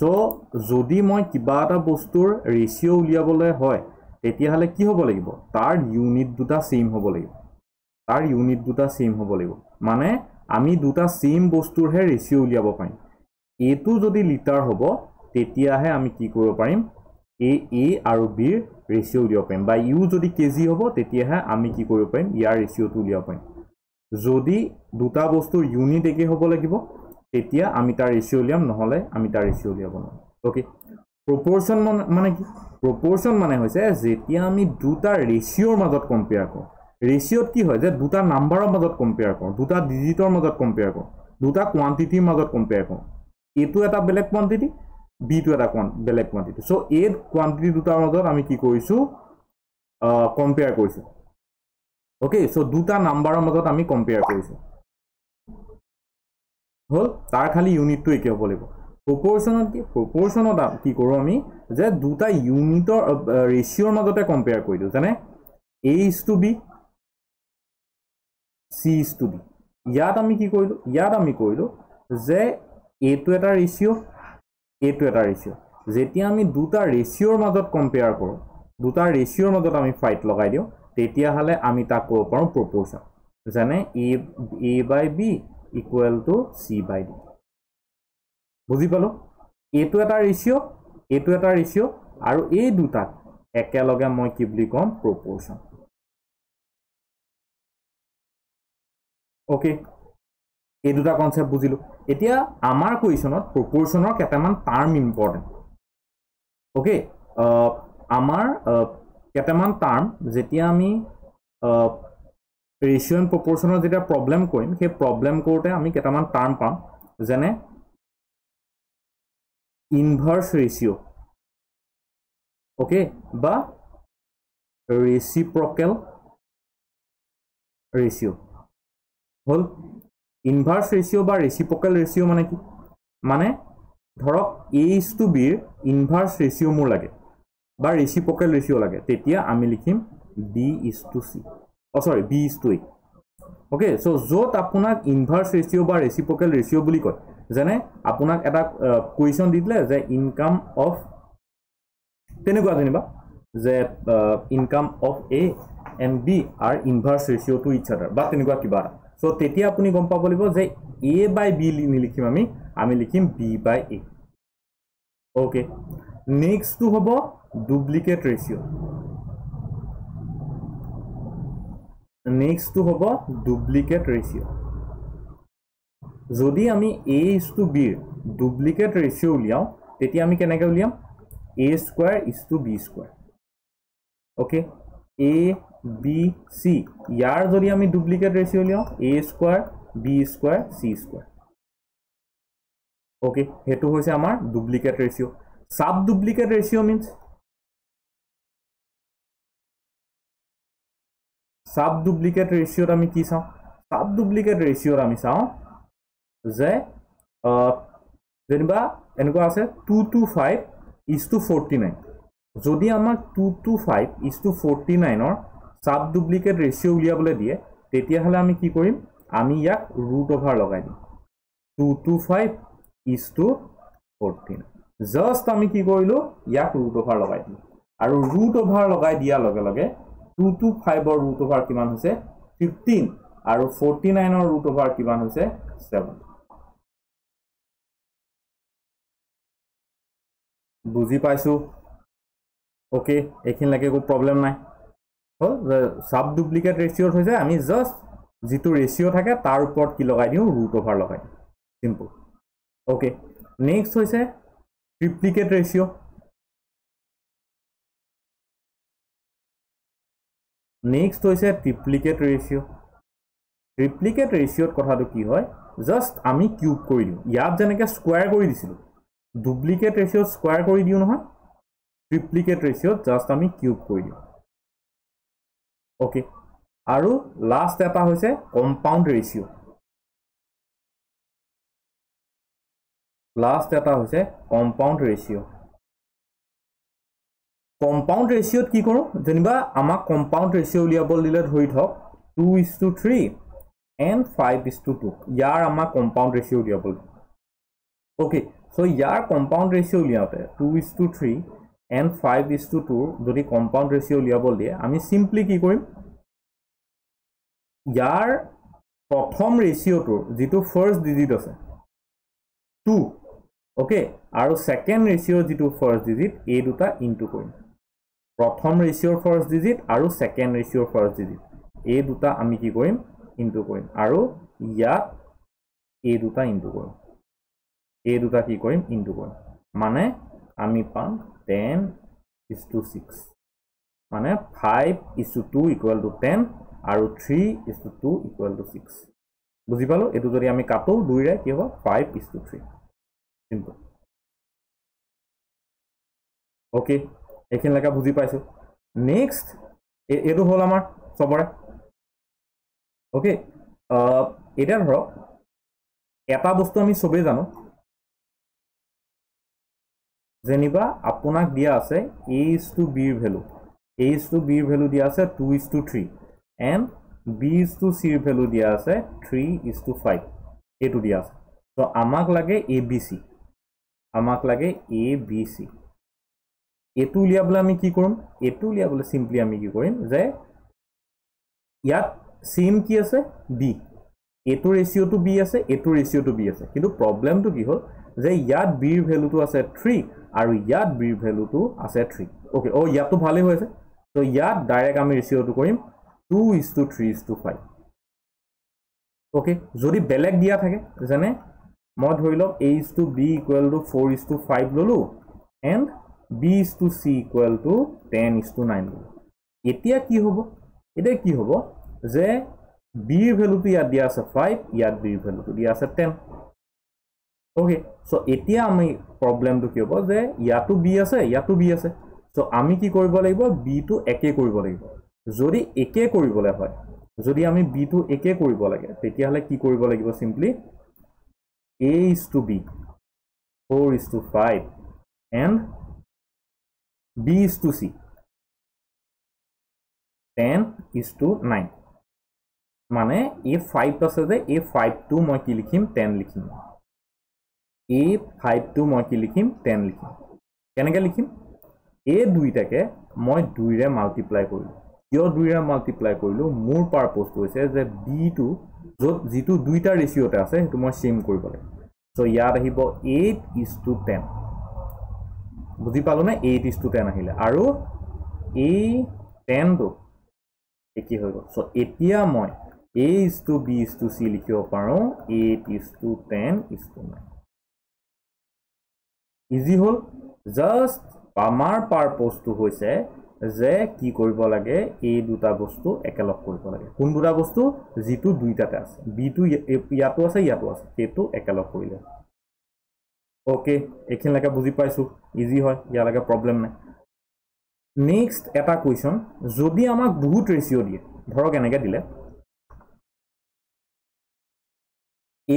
So যদি মই কিবা এটা বস্তুৰ ৰেচিঅ' উলিয়াবলৈ হয় তেতিয়াহ'লে কি হ'ব লাগিব তাৰ ইউনিট দুটা চেম হ'ব লাগিব তাৰ ইউনিট দুটা চেম হ'ব লাগিব মানে আমি দুটা চেম বস্তুৰহে ৰেচিঅ' উলিয়াব পাৰিম এইটো যদি লিটাৰ হ'ব তেতিয়াহে আমি কি কৰিব পাৰিম এ এ আৰু বিৰ ৰেচিঅ' উলিয়াব পাৰিম বা ইউ যদি কেজি হ'ব তেতিয়াহে আমি কি কৰিব পাৰিম ইয়াৰ ৰেচিঅ'টো উলিয়াব পাৰিম যদি দুটা বস্তুৰ ইউনিট একে হ'ব লাগিব তেতিয়া আমি তাৰ ৰেচিঅ' উলিয়াম নহলে আমি তাৰ ৰেচিঅ' উলিয়াব নোৱাৰোঁ অ'কে প্ৰপোৰ্শন মানে কি প্ৰপোৰ্শন মানে হৈছে যেতিয়া আমি দুটা ৰেচিঅ'ৰ মাজত কম্পেয়াৰ কৰোঁ ৰেচিঅ'ত কি হয় যে দুটা নাম্বাৰৰ মাজত কম্পেয়াৰ কৰোঁ দুটা ডিজিটৰ মাজত কম্পেয়াৰ কৰোঁ দুটা কোয়ান্টিটিৰ মাজত কম্পেয়াৰ কৰোঁ এটো এটা বেলেগ কোয়ান্টিটি বিটো টু এটা বেলেগ কোয়ান্টিটি চ' এই কোয়ান্টিটি দুটাৰ মাজত আমি কি কৰিছোঁ কম্পেয়াৰ কৰিছোঁ অ'কে চ' দুটা নাম্বাৰৰ মাজত আমি কম্পেয়াৰ কৰিছোঁ হ'ল তাৰ খালী ইউনিটটো একে হ'ব লাগিব প্ৰপৰশ্যনত কি প্ৰপৰশ্যনত কি কৰোঁ আমি যে দুটা ইউনিটৰ ৰেচিঅ'ৰ মাজতে কম্পেয়াৰ কৰি দিওঁ যেনে A is to B C is to B ইয়াত আমি কি কৰিলোঁ ইয়াত আমি কৰিলোঁ যে এইটো এটা ৰেচিঅ' এইটো এটা ৰেচিঅ' যেতিয়া আমি দুটা ৰেচিঅ'ৰ মাজত কম্পেয়াৰ কৰোঁ দুটা ৰেচিঅ'ৰ মাজত আমি ফাইট লগাই দিওঁ তেতিয়াহ'লে আমি তাক ক'ব পাৰোঁ প্ৰপৰশ্যন যেনে A A by B equal to C by D বুজি পালোঁ এইটো এটা ৰেচিঅ' এইটো এটা ৰেচিঅ' আৰু এই দুটাত একেলগে মই কি বুলি ক'ম প্ৰপৰশ্যন অ'কে এই দুটা কনচেপ্ট বুজিলোঁ এতিয়া আমাৰ কুৱেশ্যনত প্ৰপৰশ্যনৰ কেইটামান টাৰ্ম ইম্পৰ্টেণ্ট অ'কে আমাৰ কেইটামান টাৰ্ম যেতিয়া আমি ratio and proportion of data problem coin, he problem quote ami kataman term pump, then inverse ratio. Okay, but reciprocal ratio. Hold inverse ratio by reciprocal ratio manaki. Mane ধৰক a is to b ইনভাৰ্স ৰেশিও মোৰ লাগে বা ৰেসিপ্ৰকেল ৰেশিও লাগে তেতিয়া আমি লিখিম b is to c oh' sorry B is to A okay so' য'ত আপোনাক ইনভাৰ্ছ ৰেচিঅ' বা ৰেচিঅ'কেল ৰেচিঅ' বুলি কয় যেনে আপোনাক এটা কুৱেশ্যন দি দিলে যে ইনকাম অফ তেনেকুৱা যেনিবা যে income of A and B are inverse ratio' to its other বা তেনেকুৱা কিবা এটা চ' তেতিয়া আপুনি গম পাব লাগিব যে এ বাই বি নিলিখিম আমি আমি লিখিম বি বাই এ অ'কে নেক্সটটো হ'ব ডুপ্লিকেট ৰেচিঅ' नेक्स्ट तो हम डुप्लिकेट रेसिओ जदि आम A is to B duplicate ratio उलियां के उलियां A square is to B square okay A C यार जो आम डुप्लिकेट रेसिओ उलियां A square B square C square okay सीटे आम duplicate ratio sub duplicate ratio means sub duplicate ৰেশিওৰ আমি কি চাওঁ সাব ডুপ্লিকেট ৰেশিওৰ আমি চাওঁ যে যেনিবা এনেকুৱা আছে two two five is to forty nine যদি আমাক two two five is to forty নাইনৰ সাব ডুপ্লিকেট ৰেচিঅ' উলিয়াবলৈ দিয়ে তেতিয়াহ'লে আমি কি কৰিম আমি ইয়াক ৰুট অভাৰ লগাই দিম two two five is to forty nine just আমি কি কৰিলোঁ ইয়াক ৰুট অভাৰ লগাই দিলোঁ আৰু ৰুট অভাৰ লগাই দিয়াৰ লগে লগে টু টু ফাইভৰ ৰুট অভাৰ কিমান হৈছে ফিফটিন আৰু ফৰ্টি নাইনৰ ৰুট অভাৰ কিমান হৈছে ছেভেন বুজি পাইছোঁ অ'কে এইখিনিলৈকে একো প্ৰব্লেম নাই হ'ল চাব ডুপ্লিকেট ৰেচিঅ'ত হৈছে আমি জাষ্ট যিটো ৰেচিঅ' থাকে তাৰ ওপৰত কি লগাই দিওঁ ৰুট অভাৰ লগাই দিওঁ চিম্পল অ'কে নেক্সট হৈছে ট্ৰিপ্লিকেট ৰেচিঅ' নেক্সট হৈছে ট্ৰিপ্লিকেট ৰেচিঅ' ট্ৰিপ্লিকেট ৰেচিঅ'ত কথাটো কি হয় জাষ্ট আমি কিউব কৰি দিওঁ ইয়াত যেনেকৈ স্কুৱাৰ কৰি দিছিলোঁ ডুপ্লিকেট ৰেচিঅ'ত স্কুৱাৰ কৰি দিওঁ নহয় ট্ৰিপ্লিকেট ৰেচিঅ'ত জাষ্ট আমি কিউব কৰি দিওঁ অ'কে আৰু লাষ্ট এটা হৈছে কম্পাউণ্ড ৰেচিঅ' লাষ্ট এটা হৈছে কম্পাউণ্ড ৰেচিঅ' কম্পাউণ্ড ৰেচিঅ'ত কি কৰোঁ যেনিবা আমাক কম্পাউণ্ড ৰেচিঅ' উলিয়াবলৈ দিলে ধৰি থওক two is to three and five is to two ইয়াৰ আমাক কম্পাউণ্ড ৰেচিঅ' উলিয়াবলৈ অ'কে চ' ইয়াৰ কম্পাউণ্ড ৰেচিঅ' উলিয়াওঁতে two is to three and five is to টুৰ যদি কম্পাউণ্ড ৰেচিঅ' উলিয়াব দিয়ে আমি চিম্পলি কি কৰিম ইয়াৰ প্ৰথম ৰেচিঅ'টোৰ যিটো ফাৰ্ষ্ট ডিজিট আছে টু অ'কে আৰু ছেকেণ্ড ৰেচিঅ' যিটো ফাৰ্ষ্ট ডিজিট এই দুটা ইনটু কৰিম প্ৰথম ৰেচিঅ'ৰ ফাৰ্ষ্ট ডিজিট আৰু ছেকেণ্ড ৰেচিঅ'ৰ ফাৰ্ষ্ট ডিজিট এই দুটা আমি কি কৰিম ইনটু কৰিম আৰু ইয়াত এই দুটা ইনটু কৰিম এই দুটা কি কৰিম ইনটু কৰিম মানে আমি পাম টেন ইজ টু ছিক্স মানে five is to two equal to ten আৰু three is to two equal to six বুজি পালোঁ এইটো যদি আমি কাটো দুইৰে কি হ'ব five is to three into okay এইখিনিলৈকে বুজি পাইছোঁ নেক্সট এইটো হ'ল আমাৰ চবৰে অ'কে এতিয়া ধৰক এটা বস্তু আমি চবেই জানো যেনিবা আপোনাক দিয়া আছে এ ইজ টু বিৰ ভেলু এ ইজ টু বিৰ ভেলু দিয়া আছে two is to three and B is to চিৰ ভেলু দিয়া আছে থ্ৰী ইজ টু ফাইভ এইটো দিয়া আছে ত' আমাক লাগে এ বি চি আমাক লাগে এ বি চি এইটো উলিয়াবলৈ আমি কি কৰিম এইটো উলিয়াবলৈ চিম্পলি আমি কি কৰিম যে ইয়াত চেম কি আছে বি এইটো ৰেচিঅ'টো বি আছে এইটো ৰেচিঅ'টো বি আছে কিন্তু প্ৰব্লেমটো কি হ'ল যে ইয়াত বি ৰ ভেলুটো আছে থ্ৰী আৰু ইয়াত বি ৰ ভেলুটো আছে থ্ৰী অ'কে অ' ইয়াতটো ভালেই হৈ আছে ত' ইয়াত ডাইৰেক্ট আমি ৰেচিঅ'টো কৰিম two is to three is to five okay যদি বেলেগ দিয়া থাকে যেনে মই ধৰি লওক A is to B equal to four is to five ল'লোঁ and B is to C equal to ten is to nine এতিয়া কি হ'ব এতিয়া কি হ'ব যে বিৰ ভেলুটো ইয়াত দিয়া আছে ফাইভ ইয়াত বিৰ ভেলুটো দিয়া আছে টেন অ'কে চ' এতিয়া আমি প্ৰব্লেমটো কি হ'ব যে ইয়াতো বি আছে ইয়াতো বি আছে চ' আমি কি কৰিব লাগিব বিটো একে কৰিব লাগিব যদি একে কৰিবলৈ হয় যদি আমি বিটো একে কৰিব লাগে তেতিয়াহ'লে কি কৰিব লাগিব simply A is to B four is to five and B is to C. 10 is to 9. Mane A5 plus A5 to Moki Likim 10 Likim. A5 to Moki Likim 10 Likim. Can I get Likim? A do it again. Moi do it multiply for your do multiply koilu more purpose to say that b2 so z2 do it a ratio to say to my same koibole so yada hibo 8 is to 10 বুজি পালোনে এই ডিছটো ten আহিলে আৰু এই টেনটো একে হৈ গ'ল so' এতিয়া মই A is to B is to C লিখিব পাৰোঁ eight is to ten is to nine easy হ'ল জাষ্ট আমাৰ পাৰ্পজটো হৈছে যে কি কৰিব লাগে এই দুটা বস্তু একেলগ কৰিব লাগে কোন দুটা বস্তু যিটো দুইটাতে আছে বিটো ইয়াতো আছে ইয়াতো আছে সেইটো একেলগ কৰিলে অ'কে এইখিনিলৈকে বুজি পাইছো ইজি হয় ইয়ালৈকে প্ৰব্লেম নাই নেক্সট এটা কুৱেশ্যন যদি আমাক বহুত ৰেচিঅ' দিয়ে ধৰক এনেকৈ দিলে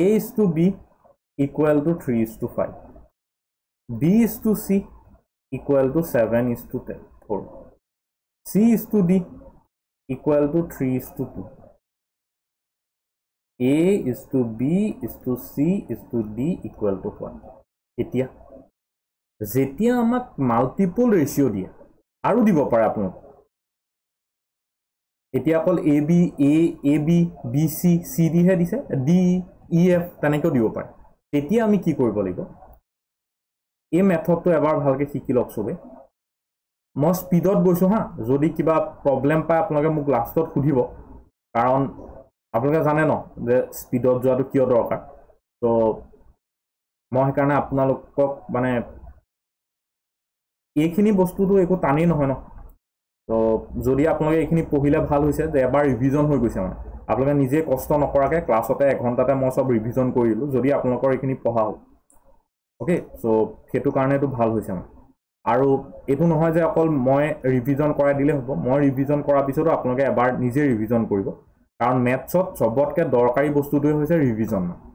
A is to B equal to three is to five B is to C equal to seven is to ten for C is to D equal to three is to two a is to B is to c is to D equal to 1 এতিয়া যেতিয়া আমাক multiple ratio' দিয়ে আৰু দিব পাৰে আপোনালোক এতিয়া অকল A B A A B B C C ডিহে দিছে ডি ই e, এফ তেনেকৈও দিব পাৰে তেতিয়া আমি কি কৰিব লাগিব এই মেথডটো এবাৰ ভালকৈ শিকি লওক চবে মই স্পীডত গৈছোঁ হা যদি কিবা প্ৰব্লেম পায় আপোনালোকে মোক লাষ্টত সুধিব কাৰণ আপোনালোকে জানে ন যে স্পীডত যোৱাটো কিয় দৰকাৰ ত' মই সেইকাৰণে আপোনালোকক মানে এইখিনি বস্তুটো একো টানেই নহয় ন তো যদি আপোনালোকে এইখিনি পঢ়িলে ভাল হৈছে যে এবাৰ ৰিভিজন হৈ গৈছে মানে আপোনালোকে নিজে কষ্ট নকৰাকৈ ক্লাছতে এঘণ্টাতে মই চব ৰিভিজন কৰিলোঁ যদি আপোনালোকৰ এইখিনি পঢ়া হ'ল অ'কে চ' সেইটো কাৰণেতো ভাল হৈছে মানে আৰু এইটো নহয় যে অকল মই ৰিভিজন কৰাই দিলেই হ'ব মই ৰিভিজন কৰাৰ পিছতো আপোনালোকে এবাৰ নিজে ৰিভিজন কৰিব কাৰণ মেথছত চবতকৈ দৰকাৰী বস্তুটোৱে হৈছে ৰিভিজন মানে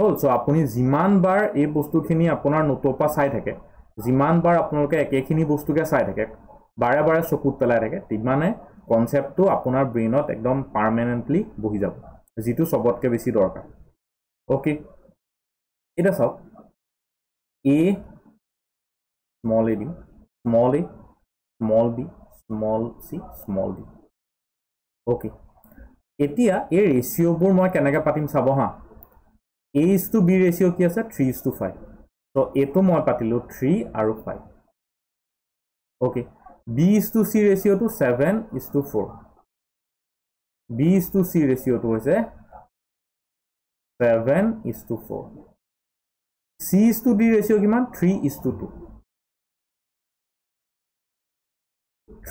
হ'ল চ' আপুনি যিমানবাৰ এই বস্তুখিনি আপোনাৰ নোটৰ পৰা চাই থাকে যিমানবাৰ আপোনালোকে একেখিনি বস্তুকে চাই থাকে বাৰে বাৰে চকুত পেলাই থাকে তিমানে কনচেপ্টটো আপোনাৰ ব্ৰেইনত একদম পাৰ্মানেণ্টলি বহি যাব যিটো চবতকৈ বেছি দৰকাৰ অ'কে এতিয়া চাওক A small A D small A small B small C small D okay এতিয়া এই ৰেচিঅ'বোৰ মই কেনেকৈ পাতিম চাব হা A is to B ratio कि थ्री इज टू फाइव तो ए तो मैं पातील थ्री और five okay B is to C ratio तो seven is to four B is to C ratio तो seven is to four C is to D ratio कि three is to two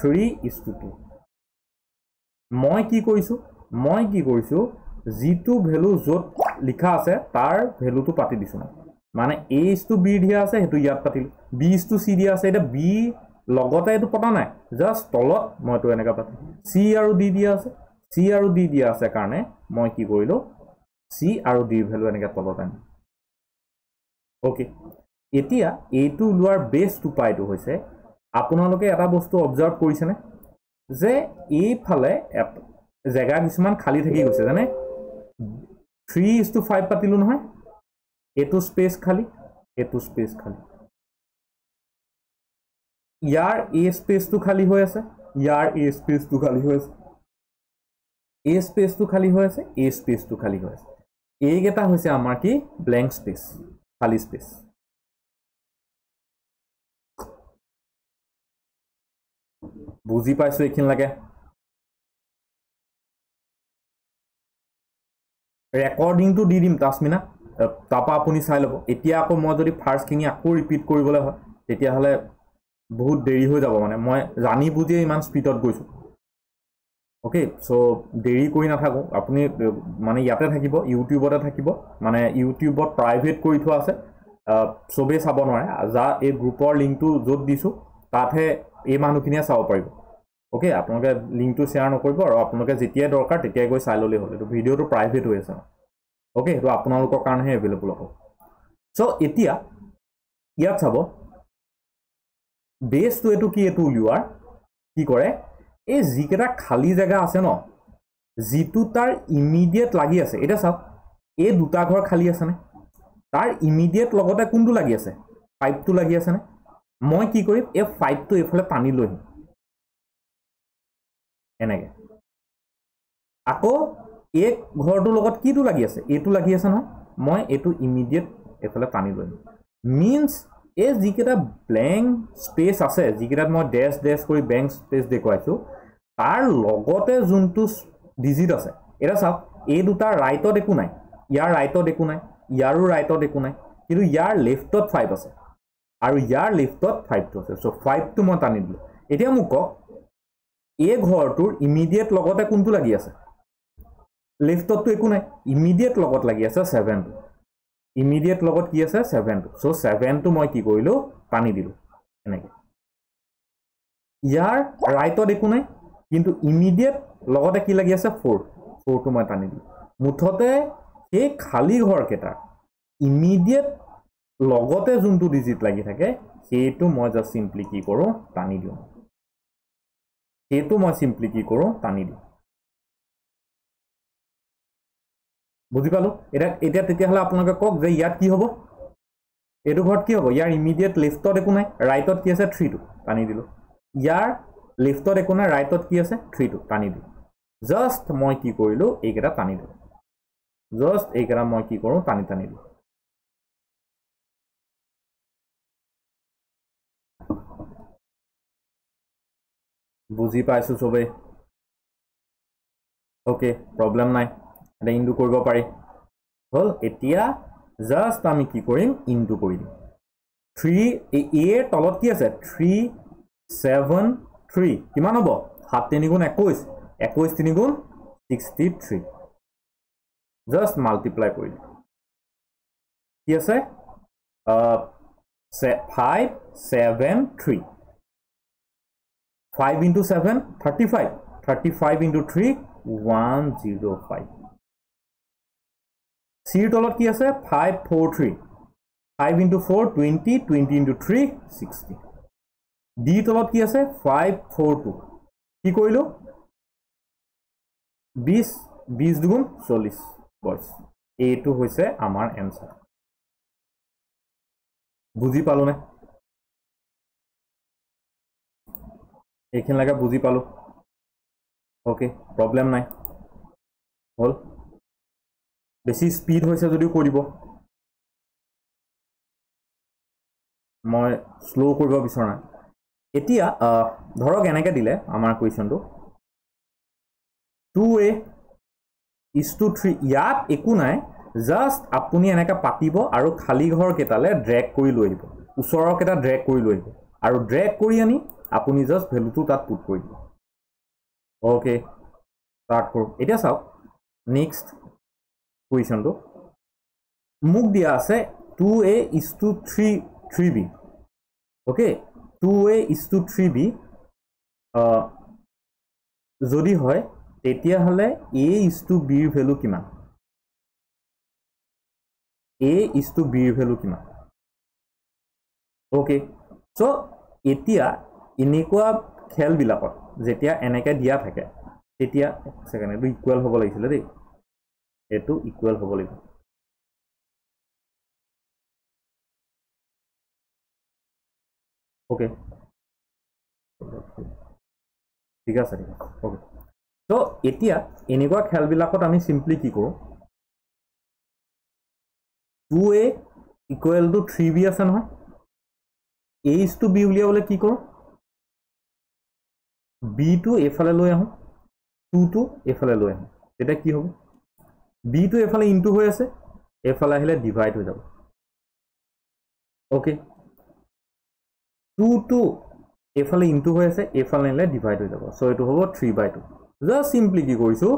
two is to to two कि मैं कि যিটো value য'ত লিখা আছে তাৰ ভেলুটো পাতি দিছোঁ মানে এইচটো বি দিয়া আছে সেইটো ইয়াত পাতিলোঁ বিচটো চি দিয়া আছে এতিয়া বি লগতে এইটো পতা নাই জাষ্ট তলত মই এইটো এনেকৈ পাতিলোঁ চি আৰু ডি দিয়া আছে চি আৰু ডি দিয়া আছে কাৰণে মই কি কৰিলোঁ চি আৰু ডি ভেলু এনেকৈ তলত আনিলোঁ অ'কে এতিয়া এইটো ওলোৱাৰ বেষ্ট উপায়টো হৈছে আপোনালোকে এটা বস্তু অবজাৰ্ভ কৰিছেনে যে এইফালে জেগা কিছুমান খালী থাকি গৈছে যেনে থ্ৰী ইজ টু ফাইভ পাতিলোঁ নহয় এইটো স্পেচ খালী এইটো স্পেচ খালী ইয়াৰ এ স্পেচটো খালী হৈ আছে ইয়াৰ এ স্পেচটো খালী হৈ আছে এ স্পেচটো খালী হৈ আছে এ স্পেচটো খালী হৈ আছে এইকেইটা হৈছে আমাৰ কি ব্লেংক স্পেচ খালী স্পেচ বুজি পাইছোঁ এইখিনিলৈকে ৰেকৰ্ডিংটো দি দিম তাস্মিনা তাৰপৰা আপুনি চাই ল'ব এতিয়া আকৌ মই যদি ফাৰ্ষ্টখিনি আকৌ ৰিপিট কৰিবলৈ হয় তেতিয়াহ'লে বহুত দেৰি হৈ যাব মানে মই জানি বুজিয়ে ইমান স্পীডত গৈছোঁ অ'কে চ' দেৰি কৰি নাথাকোঁ আপুনি মানে ইয়াতে থাকিব ইউটিউবতে থাকিব মানে ইউটিউবত প্ৰাইভেট কৰি থোৱা আছে চবেই চাব নোৱাৰে যা এই গ্ৰুপৰ লিংকটো য'ত দিছোঁ তাতহে এই মানুহখিনিয়ে চাব পাৰিব অ'কে আপোনালোকে লিংকটো শ্বেয়াৰ নকৰিব আৰু আপোনালোকে যেতিয়াই দৰকাৰ তেতিয়াই গৈ চাই ল'লেই হ'ল এইটো ভিডিঅ'টো প্ৰাইভেট হৈ আছে অ'কে সেইটো আপোনালোকৰ কাৰণেহে এভেইলেবল হ'ব চ' এতিয়া ইয়াত চাব বেছটো এইটো কি এইটো উলিওৱাৰ কি কৰে এই যিকেইটা খালী জেগা আছে ন যিটো তাৰ ইমিডিয়েট লাগি আছে এতিয়া চাওক এই দুটা ঘৰ খালী আছেনে তাৰ ইমিডিয়েট লগতে কোনটো লাগি আছে পাইপটো লাগি আছেনে মই কি কৰিম এই পাইপটো এইফালে টানি লৈ এনেকে আকৌ এই ঘৰটোৰ লগত কিটো লাগি আছে এইটো লাগি আছে নহয় মই এইটো ইমিডিয়েট এইফালে টানি লৈ মিনছ এই যিকেইটা ব্লেংক স্পেচ আছে যিকেইটাত মই ডেছ ডেছ কৰি বেংক স্পেচ দেখুৱাইছোঁ তাৰ লগতে যোনটো ডিজিট আছে এতিয়া চাওক এই দুটা ৰাইটত একো নাই ইয়াৰ ৰাইটত একো নাই ইয়াৰো ৰাইটত একো নাই কিন্তু ইয়াৰ লেফ্টত ফাইভ আছে আৰু ইয়াৰ লেফ্টত ফাইভটো আছে চ' ফাইভটো মই টানি দিলোঁ এতিয়া মোক কওক এই ঘৰটোৰ ইমিডিয়েট লগতে কোনটো লাগি আছে লেফ্টততো একো নাই ইমিডিয়েট লগত লাগি আছে ছেভেনটো ইমিডিয়েট লগত কি আছে ছেভেনটো চ' ছেভেনটো মই কি কৰিলোঁ পানী দিলোঁ এনেকৈ ইয়াৰ ৰাইটত একো নাই কিন্তু ইমিডিয়েট লগতে কি লাগি আছে ফ'ৰ ফ'ৰটো মই টানি দিলোঁ মুঠতে সেই খালী ঘৰকেইটাৰ ইমিডিয়েট লগতে যোনটো ডিজিট লাগি থাকে সেইটো মই জাষ্ট চিম্পলি কি কৰোঁ টানি দিওঁ সেইটো মই সিম্পলি কি করো টানি দিওঁ বুজি পালো এতিয়া এতিয়া তেতিয়াহ'লে আপোনালোকে কওক যে ইয়াত কি হব এইটো ঘৰত কি হব ইয়াৰ ইমিডিয়েট লেফ্টত একো নাই ৰাইটত কি আছে থ্ৰীটো টানি দিলোঁ ইয়াৰ লেফ্টত একো নাই ৰাইটত কি আছে থ্ৰীটো টানি দিল জাষ্ট মই কি কৰিলোঁ এইকেইটা টানি দিল জাষ্ট এইকেইটা মই কি কৰোঁ টানি টানি দিওঁ বুজি পাইছোঁ চবেই অ'কে প্ৰব্লেম নাই এতিয়া ইনটো কৰিব পাৰি হ'ল এতিয়া জাষ্ট আমি কি কৰিম ইনটো কৰি দিম থ্ৰী এৰ তলত কি আছে থ্ৰী ছেভেন থ্ৰী কিমান হ'ব সাত তিনিগুণ একৈছ একৈছ তিনিগুণ ছিক্সটি থ্ৰী জাষ্ট মাল্টিপ্লাই কৰি দিম কি আছে five seven three 5 into 7 35 35 into 3 105 C তলত কি আছে 543 5 into 4 20 20 into 3 60 D তলত কি আছে 542 কি কইলো 20 20 দুগুণ 40 বয়স এটো হইছে আমাৰ আনসাৰ বুজি পালো না এইখিনিলৈকে বুজি পালোঁ অ'কে প্ৰব্লেম নাই হ'ল বেছি স্পীড হৈছে যদিও কৰিব মই শ্ল' কৰিব বিচৰা নাই এতিয়া ধৰক এনেকৈ দিলে আমাৰ কুৱেশ্যনটো two A is to three ইয়াত একো নাই জাষ্ট আপুনি এনেকৈ পাতিব আৰু খালী ঘৰকেইটালৈ ড্ৰেক কৰি লৈ আহিব ওচৰৰকেইটা ড্ৰেগ কৰি লৈ আহিব আৰু ড্ৰেগ কৰি আনি আপুনি জাষ্ট ভেলুটো তাত পুট কৰি দিব অ'কে ষ্টাৰ্ট কৰোঁ এতিয়া চাওক নেক্সট কুৱেশ্যনটো মোক দিয়া আছে two A is to three three B okay two A is to three B যদি হয় তেতিয়াহ'লে এ ইজ টু বিৰ ভেলু কিমান এ ইজ টু বিৰ ভেলু কিমান অ'কে চ' এতিয়া এনেকুৱা খেলবিলাকত যেতিয়া এনেকৈ দিয়া থাকে তেতিয়া এক ছেকেণ্ড এইটো ইকুৱেল হ'ব লাগিছিলে দেই এইটো ইকুৱেল হ'ব লাগিব অ'কে ঠিক আছে ঠিক আছে অ'কে তো এতিয়া এনেকুৱা খেলবিলাকত আমি চিম্পলি কি কৰোঁ two A equal to three B আছে নহয় এইচ টু বি উলিয়াবলৈ কি কৰোঁ বি টু এফালে লৈ আহোঁ টুটো এফালে লৈ আহোঁ তেতিয়া কি হ'ব বিটো এফালে ইনটু হৈ আছে এফালে আহিলে ডিভাইড হৈ যাব অ'কে টুটো এফালে ইনটু হৈ আছে এফালে আহিলে ডিভাইড হৈ যাব চ' এইটো হ'ব three by two just simply কি কৰিছোঁ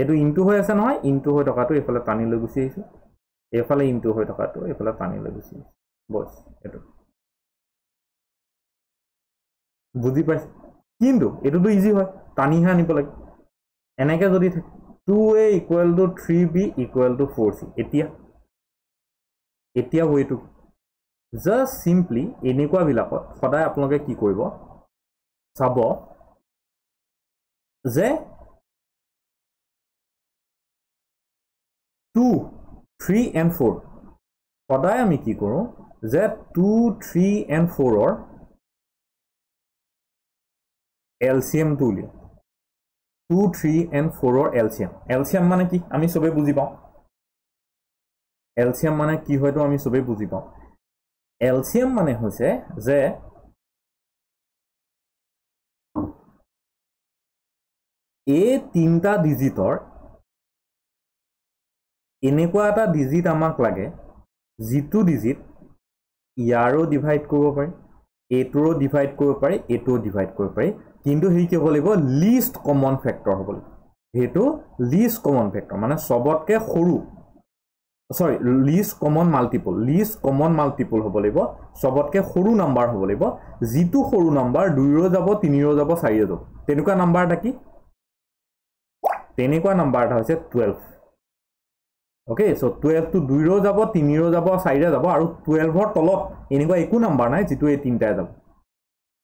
এইটো ইনটু হৈ আছে নহয় ইনটু হৈ থকাটো এইফালে টানি লৈ গুচি আহিছোঁ এইফালে ইনটু হৈ থকাটো এইফালে টানি লৈ গুচি আহিছোঁ বছ এইটো বুজি পাইছে কিন্তু এইটোতো ইজি হয় টানিহে আনিব লাগে এনেকৈ যদি থাকে two A equal to three B equal to four C এতিয়া এতিয়া ৱেটো জাষ্ট ছিম্পলি এনেকুৱাবিলাকত সদায় আপোনালোকে কি কৰিব চাব যে টু থ্ৰী এণ্ড ফ'ৰ সদায় আমি কি কৰোঁ যে টু থ্ৰী এণ্ড ফ'ৰৰ এলচিয়াম টু উলিয়াম টু থ্ৰী এণ্ড ফ'ৰৰ এলচিয়াম এলচিয়াম মানে কি আমি চবেই বুজি পাওঁ এলচিয়াম মানে কি হয়তো আমি চবেই বুজি পাওঁ এলচিয়াম মানে হৈছে যে এই তিনিটা ডিজিটৰ এনেকুৱা এটা ডিজিট আমাক লাগে যিটো ডিজিট ইয়াৰো ডিভাইড কৰিব পাৰি এইটোৰো ডিভাইড কৰিব পাৰি এইটোও ডিভাইড কৰিব পাৰি কিন্তু সি কি হ'ব লাগিব লিষ্ট কমন ফেক্টৰ হ'ব লাগিব সেইটো লিষ্ট কমন ফেক্টৰ মানে চবতকৈ সৰু sorry least common multiple least common multiple হ'ব লাগিব চবতকৈ সৰু নাম্বাৰ হ'ব লাগিব যিটো সৰু নাম্বাৰ দুইৰো যাব তিনিৰো যাব চাৰিও যাব তেনেকুৱা নাম্বাৰ এটা কি তেনেকুৱা নাম্বাৰ এটা হৈছে টুৱেলভ অ'কে চ' টুৱেলভটো দুইৰো যাব তিনিৰো যাব চাৰিৰে যাব আৰু টুৱেলভৰ তলত এনেকুৱা একো নাম্বাৰ নাই যিটো এই তিনিটাই যাব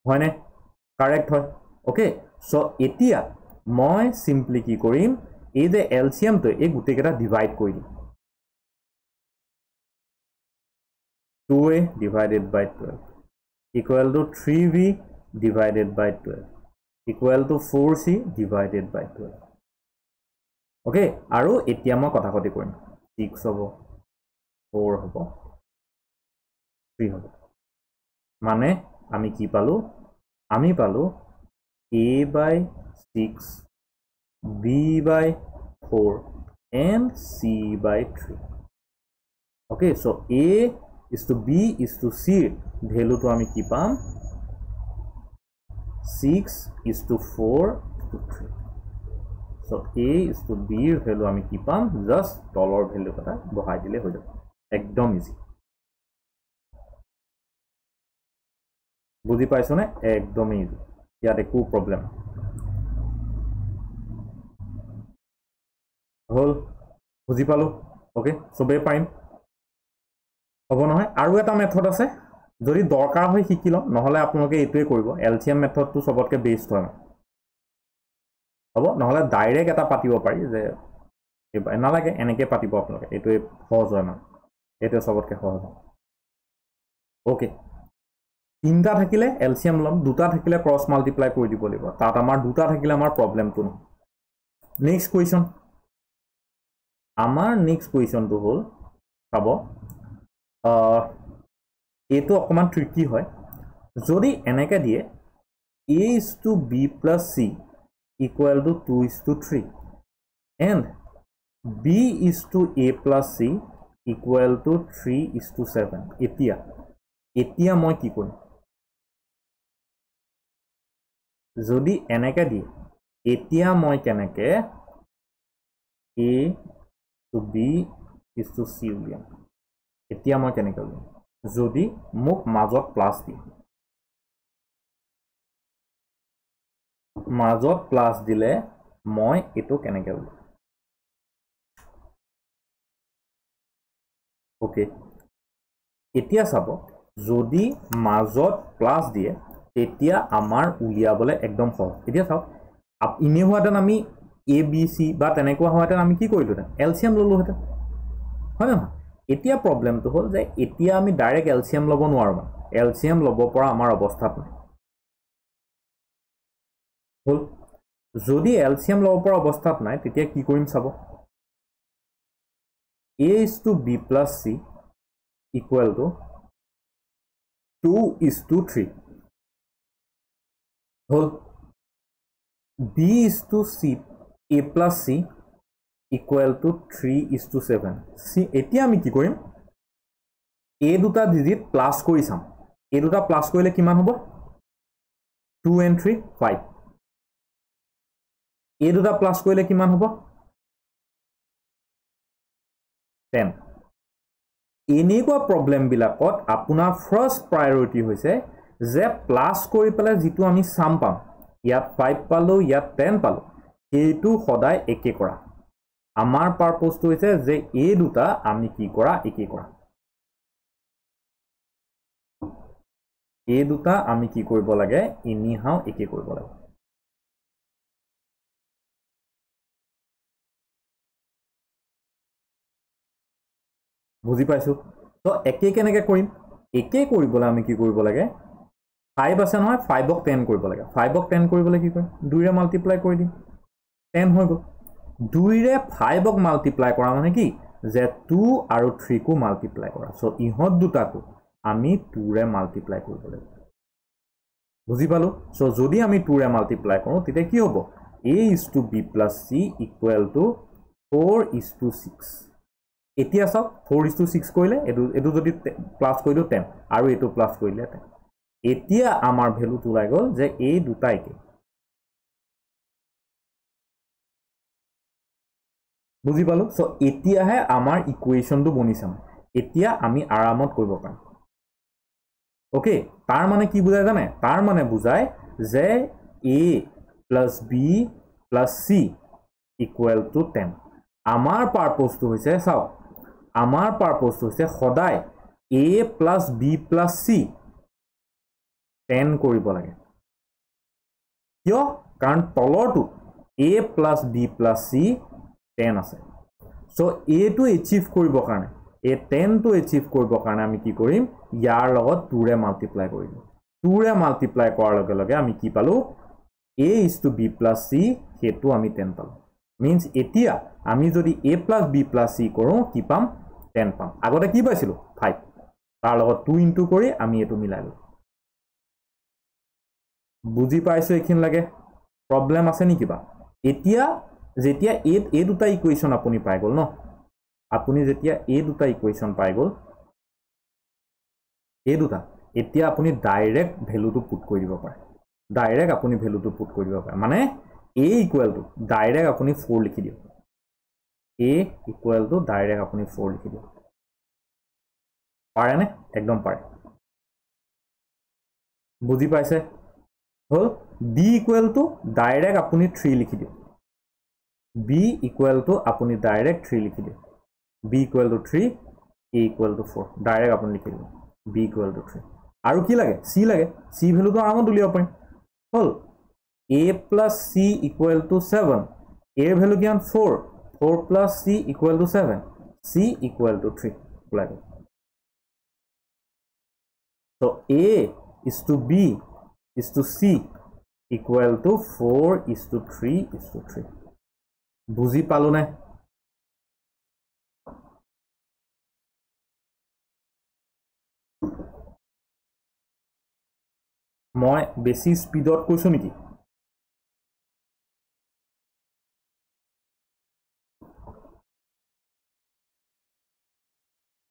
হয়নে কাৰেক্ট হয় ওকে সো এতিয়া মই সিম্পলি কি কৰিম এই যে এলচিয়ামটো এই গোটেইকেইটা ডিভাইড কৰি দিম two A divided by twelve equal to three B divided by twelve equal to four C divided by twelve okay আৰু এতিয়া মই কথা পাতি কৰিম ছিক্স হ'ব ফ'ৰ হ'ব থ্ৰী হ'ব মানে আমি কি পালোঁ আমি পালোঁ a by 6 b by 4 and c by 3 okay so a is to b is to c value to ami ki 6 is to 4 to 3 so a is to b value ami ki just dollar value kata bohai dile ho jabo ekdom easy budhi paisone ekdom easy ইয়াত একো problem হ'ল বুজি পালোঁ okay চবেই পাৰিম হ'ব নহয় আৰু এটা মেথড আছে যদি দৰকাৰ হয় শিকি লওঁ নহ'লে আপোনালোকে এইটোৱে কৰিব এল চি এম মেথডটো চবতকৈ বেষ্ট হয় হ'ব নহ'লে ডাইৰেক্ট এটা পাতিব পাৰি যে নালাগে এনেকৈ পাতিব আপোনালোকে এইটোৱে সহজ হয় মানে এইটোৱে চবতকৈ সহজ হয় অ'কে তিনিটা থাকিলে এলচিয়াম ল'ম দুটা থাকিলে ক্ৰছ মাল্টিপ্লাই কৰি দিব লাগিব তাত আমাৰ দুটা থাকিলে আমাৰ প্ৰব্লেমটো নহয় নেক্সট কুৱেশ্যন আমাৰ নেক্সট কুৱেশ্যনটো হ'ল চাব এইটো অকণমান ট্ৰিকি হয় যদি এনেকৈ দিয়ে A is to B plus C equal to two is to three and B is to A plus C equal to three is to seven এতিয়া এতিয়া মই কি কৰিম যদি এনেকে দিয়ে এতিয়া মই কেনেকে A to B is to C উলিয়াম এতিয়া মই কেনেকে উলিয়াম যদি মোক মাজত প্লাছ দিয়ে মাজত প্লাছ দিলে মই এইটো কেনেকে উলিয়াম অ'কে এতিয়া চাব যদি মাজত প্লাস দিয়ে তেতিয়া আমাৰ উলিয়াবলৈ একদম সহজ এতিয়া চাওক এনেই হোৱাহেঁতেন আমি এ বি চি বা তেনেকুৱা হোৱাহেঁতেন আমি কি কৰিলোহেঁতেন এলচিয়াম ল'লোহেঁতেন হয় নহয় এতিয়া প্ৰব্লেমটো হ'ল যে এতিয়া আমি ডাইৰেক্ট এলচিয়াম ল'ব নোৱাৰোঁ মানে এলচিয়াম ল'ব পৰা আমাৰ অৱস্থাত নাই হ'ল যদি এলচিয়াম ল'ব পৰা অৱস্থাত নাই তেতিয়া কি কৰিম চাব A is to B plus C equal to two is to three হ'ল B is to C A plus C equal to three is to seven C এতিয়া আমি কি কৰিম এ দুটা ডিজিট প্লাছ কৰি চাম এ দুটা প্লাছ কৰিলে কিমান হ'ব two and three five A দুটা প্লাছ কৰিলে কিমান হ'ব টেন এনেকুৱা প্ৰব্লেমবিলাকত আপোনাৰ ফাৰ্ষ্ট প্ৰায়ৰিটি হৈছে যে প্লাছ কৰি পেলাই যিটো আমি চাম পাম ইয়াত ফাইভ পালোঁ ইয়াত টেন পালোঁ সেইটো সদায় একে কৰা আমাৰ পাৰ্পজটো হৈছে যে এই দুটা আমি কি কৰা একে কৰা এই দুটা আমি কি কৰিব লাগে এনিহাও একে কৰিব লাগে বুজি পাইছোঁ তো একে কেনেকৈ কৰিম একে কৰিবলৈ আমি কি কৰিব লাগে ফাইভ আছে নহয় ফাইভক টেন কৰিব লাগে ফাইভক টেন কৰিবলৈ কি কয় দুইৰে মাল্টিপ্লাই কৰি দিম টেন হৈ গ'ল দুইৰে ফাইভক মাল্টিপ্লাই কৰা মানে কি যে টু আৰু থ্ৰীকো মাল্টিপ্লাই কৰা চ' ইহঁত দুটাকো আমি টুৰে মাল্টিপ্লাই কৰিব লাগিব বুজি পালোঁ চ' যদি আমি টুৰে মাল্টিপ্লাই কৰোঁ তেতিয়া কি হ'ব A is to B plus C equal to four is to six এতিয়া চাওক ফ'ৰ ইজ টু ছিক্স কৰিলে এইটো এইটো যদি প্লাছ কৰিলোঁ টেন আৰু এইটো প্লাছ কৰিলে টেন এতিয়া আমাৰ ভেলুটো ওলাই গ'ল যে এই দুটাইকে বুজি পালোঁ চ' এতিয়াহে আমাৰ ইকুৱেশ্যনটো বনি চাম এতিয়া আমি আৰামত কৰিব পাৰিম অ'কে তাৰ মানে কি বুজাই জানে তাৰ মানে বুজায় যে A plus B plus C equal to ten আমাৰ পাৰ্পজটো হৈছে চাওক আমাৰ পাৰ্পজটো হৈছে সদায় A plus B plus C ten কৰিব লাগে কিয় কাৰণ তলৰটো A plus B plus C ten আছে চ' এটো এচিভ কৰিবৰ কাৰণে এই টেনটো এচিভ কৰিবৰ কাৰণে আমি কি কৰিম ইয়াৰ লগত টুৰে মাল্টিপ্লাই কৰিম টুৰে মাল্টিপ্লাই কৰাৰ লগে লগে আমি কি পালোঁ A is to B plus C সেইটো আমি টেন পালোঁ মিনছ এতিয়া আমি যদি A plus B plus C কৰোঁ কি পাম টেন পাম আগতে কি পাইছিলোঁ ফাইভ তাৰ লগত টু ইনটু কৰি আমি এইটো মিলাই ল'লোঁ বুজি পাইছোঁ এইখিনি লাগে প্ৰব্লেম আছে নি কিবা এতিয়া যেতিয়া এই এই দুটা ইকুৱেশ্যন আপুনি পাই গ'ল ন আপুনি যেতিয়া এই দুটা ইকুৱেশ্যন পাই গ'ল এই দুটা এতিয়া আপুনি ডাইৰেক্ট ভেলুটো পুট কৰি দিব পাৰে ডাইৰেক্ট আপুনি ভেলুটো পুট কৰি দিব পাৰে মানে এ ইকুৱেলটো ডাইৰেক্ট আপুনি ফ'ৰ লিখি দিয়ক এ ইকুৱেলটো ডাইৰেক্ট আপুনি ফ'ৰ লিখি দিয়ক পাৰেনে একদম পাৰে বুজি পাইছে হ'ল বি ইকুৱেল টু ডাইৰেক্ট আপুনি থ্ৰী লিখি দিয়ক বি ইকুৱেল টু আপুনি ডাইৰেক্ট থ্ৰী লিখি দিয়ে B equal to three A equal to four direct আপুনি লিখি দিব বি ইকুৱেল টু থ্ৰী আৰু কি লাগে চি লাগে চি ভেলুটো আৰামত উলিয়াব পাৰিম হ'ল A plus C equal to seven A value কিমান four four plus C equal to seven C equal to three লাগে তো A is to B is to c equal to 4 is to 3 is to 3 বুজি পালো নে মই বেছি স্পীডত কৈছোঁ নেকি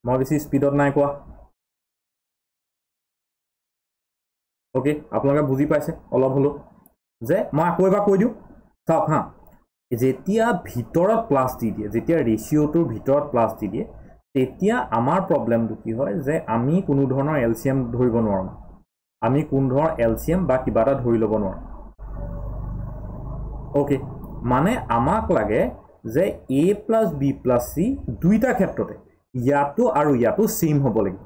মই বেছি স্পীডত নাই কোৱা অ'কে আপোনালোকে বুজি পাইছে অলপ হ'লেও যে মই আকৌ এবাৰ কৈ দিওঁ চাওক হা যেতিয়া ভিতৰত প্লাছ দি দিয়ে যেতিয়া ৰেচিঅ'টোৰ ভিতৰত প্লাছ দি দিয়ে তেতিয়া আমাৰ প্ৰব্লেমটো কি হয় যে আমি কোনো ধৰণৰ এলচিয়াম ধৰিব নোৱাৰোঁ আমি কোনো ধৰণৰ এলচিয়াম বা কিবা এটা ধৰি ল'ব নোৱাৰোঁ অ'কে মানে আমাক লাগে যে A plus B plus C দুইটা ক্ষেত্ৰতে ইয়াতো আৰু ইয়াতো চেইম হ'ব লাগিব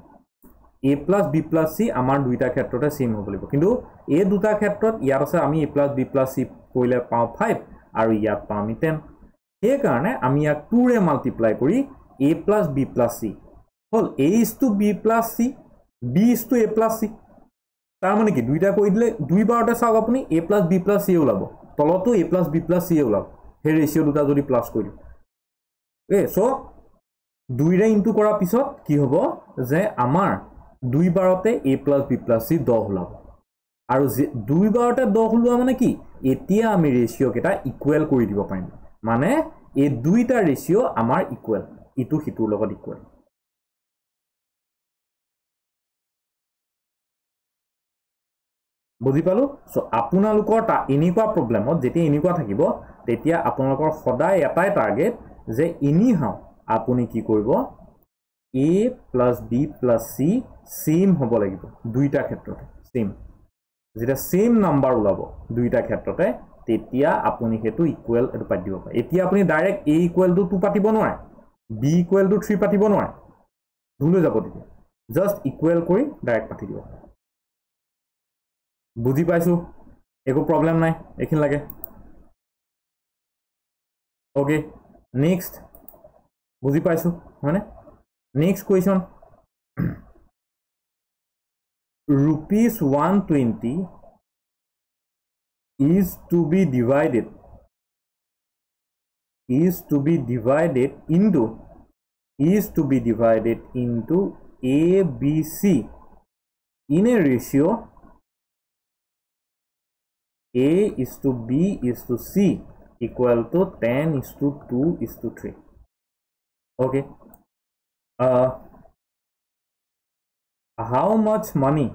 A plus B plus C আমাৰ দুইটা ক্ষেত্ৰতে চেম হ'ব লাগিব কিন্তু এই দুটা ক্ষেত্ৰত ইয়াত আছে আমি A plus B plus C কৰিলে পাওঁ ফাইভ আৰু ইয়াত পাওঁ আমি টেন সেইকাৰণে আমি ইয়াক টুৰে মাল্টিপ্লাই কৰি A plus B plus C হ'ল A is to B plus C B is to A plus C তাৰমানে কি দুইটা কৰি দিলে দুইবাৰতে চাওক আপুনি এ প্লাছ বি প্লাছ চিয়ে ওলাব তলতো এ প্লাছ বি প্লাছ চিয়ে ওলাব সেই ৰেচিঅ' দুটা যদি প্লাছ কৰি দিওঁ এই চ' দুইৰে ইনটু কৰাৰ পিছত কি হ'ব যে আমাৰ দুই বাৰতে A plus B plus C দহ ওলাব আৰু দুই বাৰতে দহ ওলোৱা মানে কি এতিয়া আমি ৰেচিঅ'কেইটা ইকুৱেল কৰি দিব পাৰিম মানে এই দুইটা ৰেচিঅ' আমাৰ ইকুৱেল ইটো সিটোৰ লগত ইকুৱেল বুজি পালোঁ চ' আপোনালোকৰ তা এনেকুৱা প্ৰব্লেমত যেতিয়া এনেকুৱা থাকিব তেতিয়া আপোনালোকৰ সদায় এটাই টাৰ্গেট যে ইনিহাও আপুনি কি কৰিব A plus B plus C same हम लगे दूटा क्षेत्र सेम जैसे सेम नम्बर ऊल दूटा क्षेत्र इकुवेल पा दी पे अपनी direct A equal to two पाव नए बी इकुवेल तो थ्री पाव नए ढूल जा जस्ट इकुवेल को डायरेक्ट पाती दी बुझी पाई एक प्रब्लेम ना ये लगे ओके नेक्स्ट बुझी पाई है Next question. rupees 120 is to be divided is to be divided into is to be divided into a b c in a ratio a is to b is to c equal to 10 is to 2 is to 3 okay uh, how much money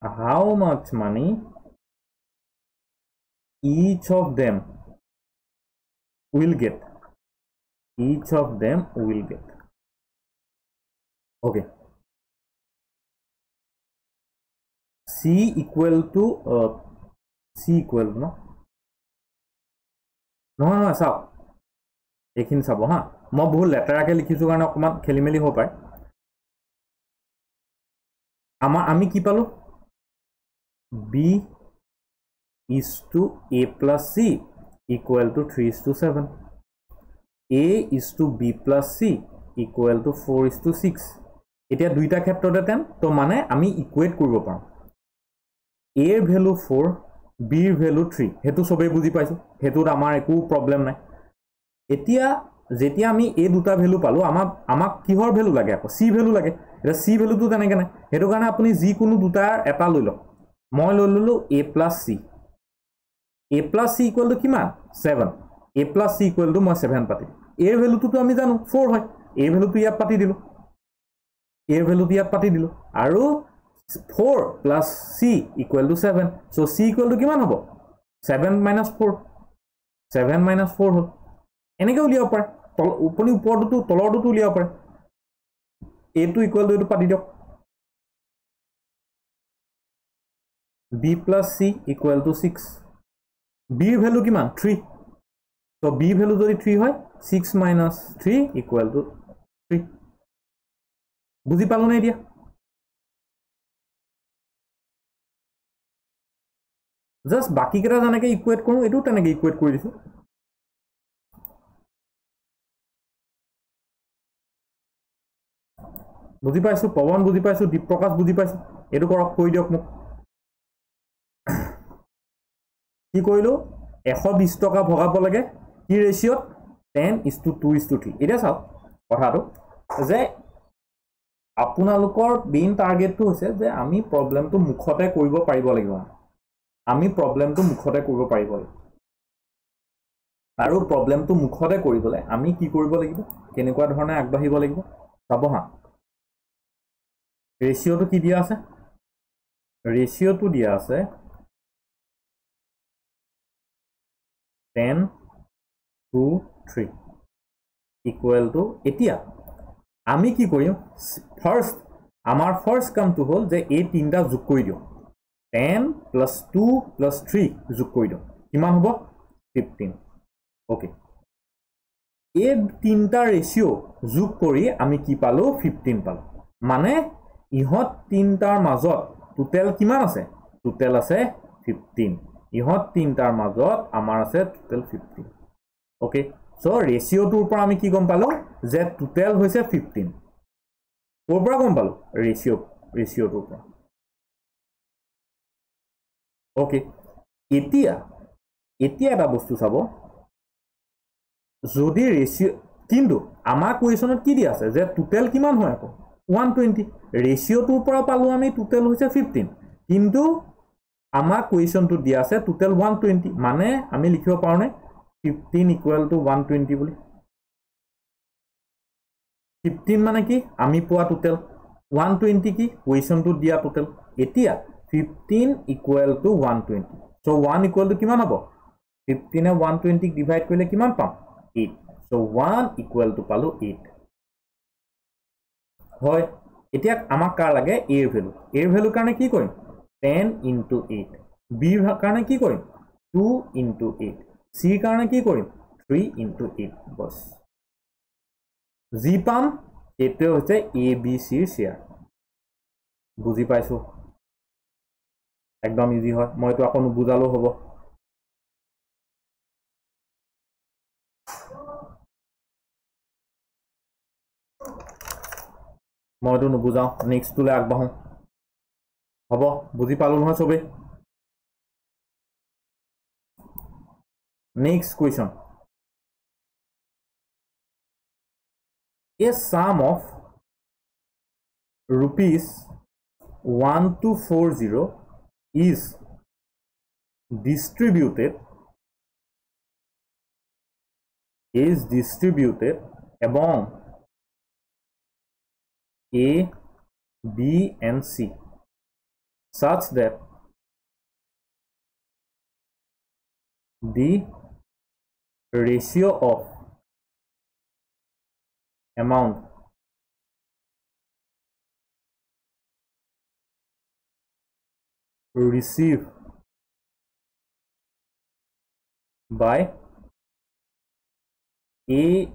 how much money each of them will get each of them will get okay c equal to uh, c equal no no no, no stop এইখিনি চাব হা মই বহুত লেতেৰাকৈ লিখিছোঁ কাৰণে অকণমান খেলিমেলি হ'ব পাৰে আমাৰ আমি কি পালোঁ B is to A plus C equal to three is to seven A is to B plus C equal to four is to six এতিয়া দুইটা ক্ষেত্ৰতে টেন ত' মানে আমি ইকুৱেট কৰিব পাৰোঁ এৰ ভেলু ফ'ৰ বিৰ ভেলু থ্ৰী সেইটো চবেই বুজি পাইছোঁ সেইটোত আমাৰ একো প্ৰব্লেম নাই এতিয়া যেতিয়া আমি এই দুটা ভেলু পালোঁ আমাক আমাক কিহৰ ভেলু লাগে আকৌ চি ভেলু লাগে এতিয়া চি ভেলুটো তেনেকৈ নাই সেইটো কাৰণে আপুনি যিকোনো দুটাৰ এটা লৈ লওক মই লৈ ল'লোঁ A plus C A plus C ইকুৱেলটো কিমান seven A plus C equal to মই ছেভেন পাতিম এ ভেলুটোতো আমি জানো ফ'ৰ হয় এ ভেলুটো ইয়াত পাতি দিলোঁ এ ভেলুটো ইয়াত পাতি দিলোঁ আৰু four plus C equal to seven so' C ইকুৱেলটো কিমান হ'ব seven minus four seven minus four হ'ল এনেকৈ উলিয়াব পাৰে তল ওপৰ ওপৰ দুটো তলৰ দুটো উলিয়াব পাৰে এইটো ইকুৱেল টু এইটো পাতি দিয়ক B plus C equal to six বিৰ ভেলু কিমান থ্ৰী ত' বি ভেলু যদি থ্ৰী হয় six minus three equal to three বুজি পালো নে এতিয়া জাষ্ট বাকীকেইটা যেনেকৈ ইকুৱেট কৰোঁ এইটো তেনেকৈ ইকুৱেট কৰি দিছোঁ বুজি পাইছোঁ পৱন বুজি পাইছোঁ দীপপ্ৰকাশ বুজি পাইছোঁ এইটো কৰক কৈ দিয়ক মোক কি কৰিলোঁ এশ বিছ টকা ভগাব লাগে কি ৰেচিঅ'ত ten is to two is to three এতিয়া চাওক কথাটো যে আপোনালোকৰ মেইন টাৰ্গেটটো হৈছে যে আমি প্ৰব্লেমটো মুখতে কৰিব পাৰিব লাগিব আমি প্ৰব্লেমটো মুখতে কৰিব পাৰিব লাগিব আৰু প্ৰব্লেমটো মুখতে কৰিবলৈ আমি কি কৰিব লাগিব কেনেকুৱা ধৰণে আগবাঢ়িব লাগিব চাব হা रेशियो तो की दिया से रेशियो तो दिया से ten two three equal to इतिया आमी की कोई फर्स्ट आमार फर्स्ट कम तो होल जे ए तीन दा जुक कोई दो ten plus two plus three जुक कोई दो किमान हो बो फिफ्टीन ओके ए तीन दा रेशियो जुक कोई आमी की पालो फिफ्टीन पालो माने ইহঁত তিনিটাৰ মাজত টোটেল কিমান আছে টোটেল আছে ফিফটিন ইহঁত তিনিটাৰ মাজত আমাৰ আছে টোটেল ফিফটিন অ'কে চ' ৰেচিঅ'টোৰ পৰা আমি কি গম পালোঁ যে টোটেল হৈছে ফিফটিন ক'ৰ পৰা গম পালোঁ ৰেচিঅ' ৰেচিঅ'টোৰ পৰা অ'কে এতিয়া এতিয়া এটা বস্তু চাব যদি ৰেচিঅ' কিন্তু আমাৰ কুৱেশ্যনত কি দিয়া আছে যে টোটেল কিমান হয় আকৌ ওৱান টুৱেণ্টি ৰেচিঅ'টোৰ পৰা পালোঁ আমি টোটেল হৈছে ফিফটিন কিন্তু আমাক কুৱেশ্যনটো দিয়া আছে টোটেল ওৱান টুৱেণ্টি মানে আমি লিখিব পাৰোঁনে fifteen equal to one twenty বুলি ফিফটিন মানে কি আমি পোৱা টোটেল ওৱান টুৱেণ্টি কি কুৱেশ্যনটোত দিয়া টোটেল এতিয়া fifteen equal to one twenty so' one ইকুৱেলটো কিমান হ'ব ফিফটিনে ওৱান টুৱেণ্টিক ডিভাইড কৰিলে কিমান পাম এইট চ' ওৱান ইকুৱেলটো পালোঁ এইট হয় এতিয়া আমাক কাৰ লাগে এৰ ভেলু এৰ ভেলুৰ কাৰণে কি কৰিম টেন ইনটু এইট বি কাৰণে কি কৰিম টু ইনটু এইট চিৰ কাৰণে কি কৰিম থ্ৰী ইণ্টু এইট বছ যি পাম সেইটোৱে হৈছে এ বি চিৰ চেয়াৰ বুজি পাইছোঁ একদম ইজি হয় মই এইটো আকৌ নুবুজালেও হ'ব মইতো নুবুজাওঁ নেক্সটটোলৈ আগবাঢ়ো হ'ব বুজি পালোঁ নহয় চবেই next question A sum of rupees one two four zero' is distributed is distributed এবং A, B and C such that the ratio of amount received by A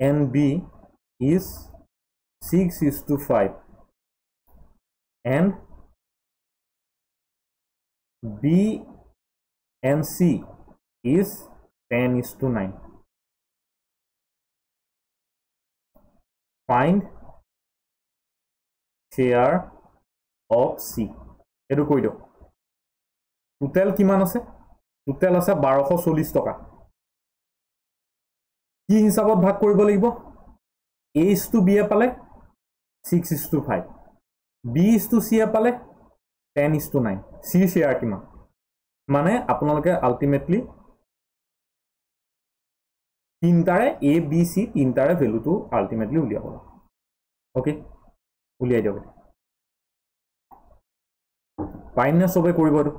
and B is 6 is to 5 and B and C is 10 is to 9. Find share of C. এইটো কৈ দিয়ক total কিমান আছে total আছে বাৰশ চল্লিছ টকা কি হিচাবত ভাগ কৰিব লাগিব এ ইজ টু বিয়ে পালে six is to five B is to চিয়ে পালে ten is to nine C share কিমান মানে আপোনালোকে আল্টিমেটলি তিনিটাৰে এ বি চি তিনিটাৰে ভেলুটো আল্টিমেটলি উলিয়াব অ'কে উলিয়াই দিয়ক পাৰিম নে চবেই কৰিব এইটো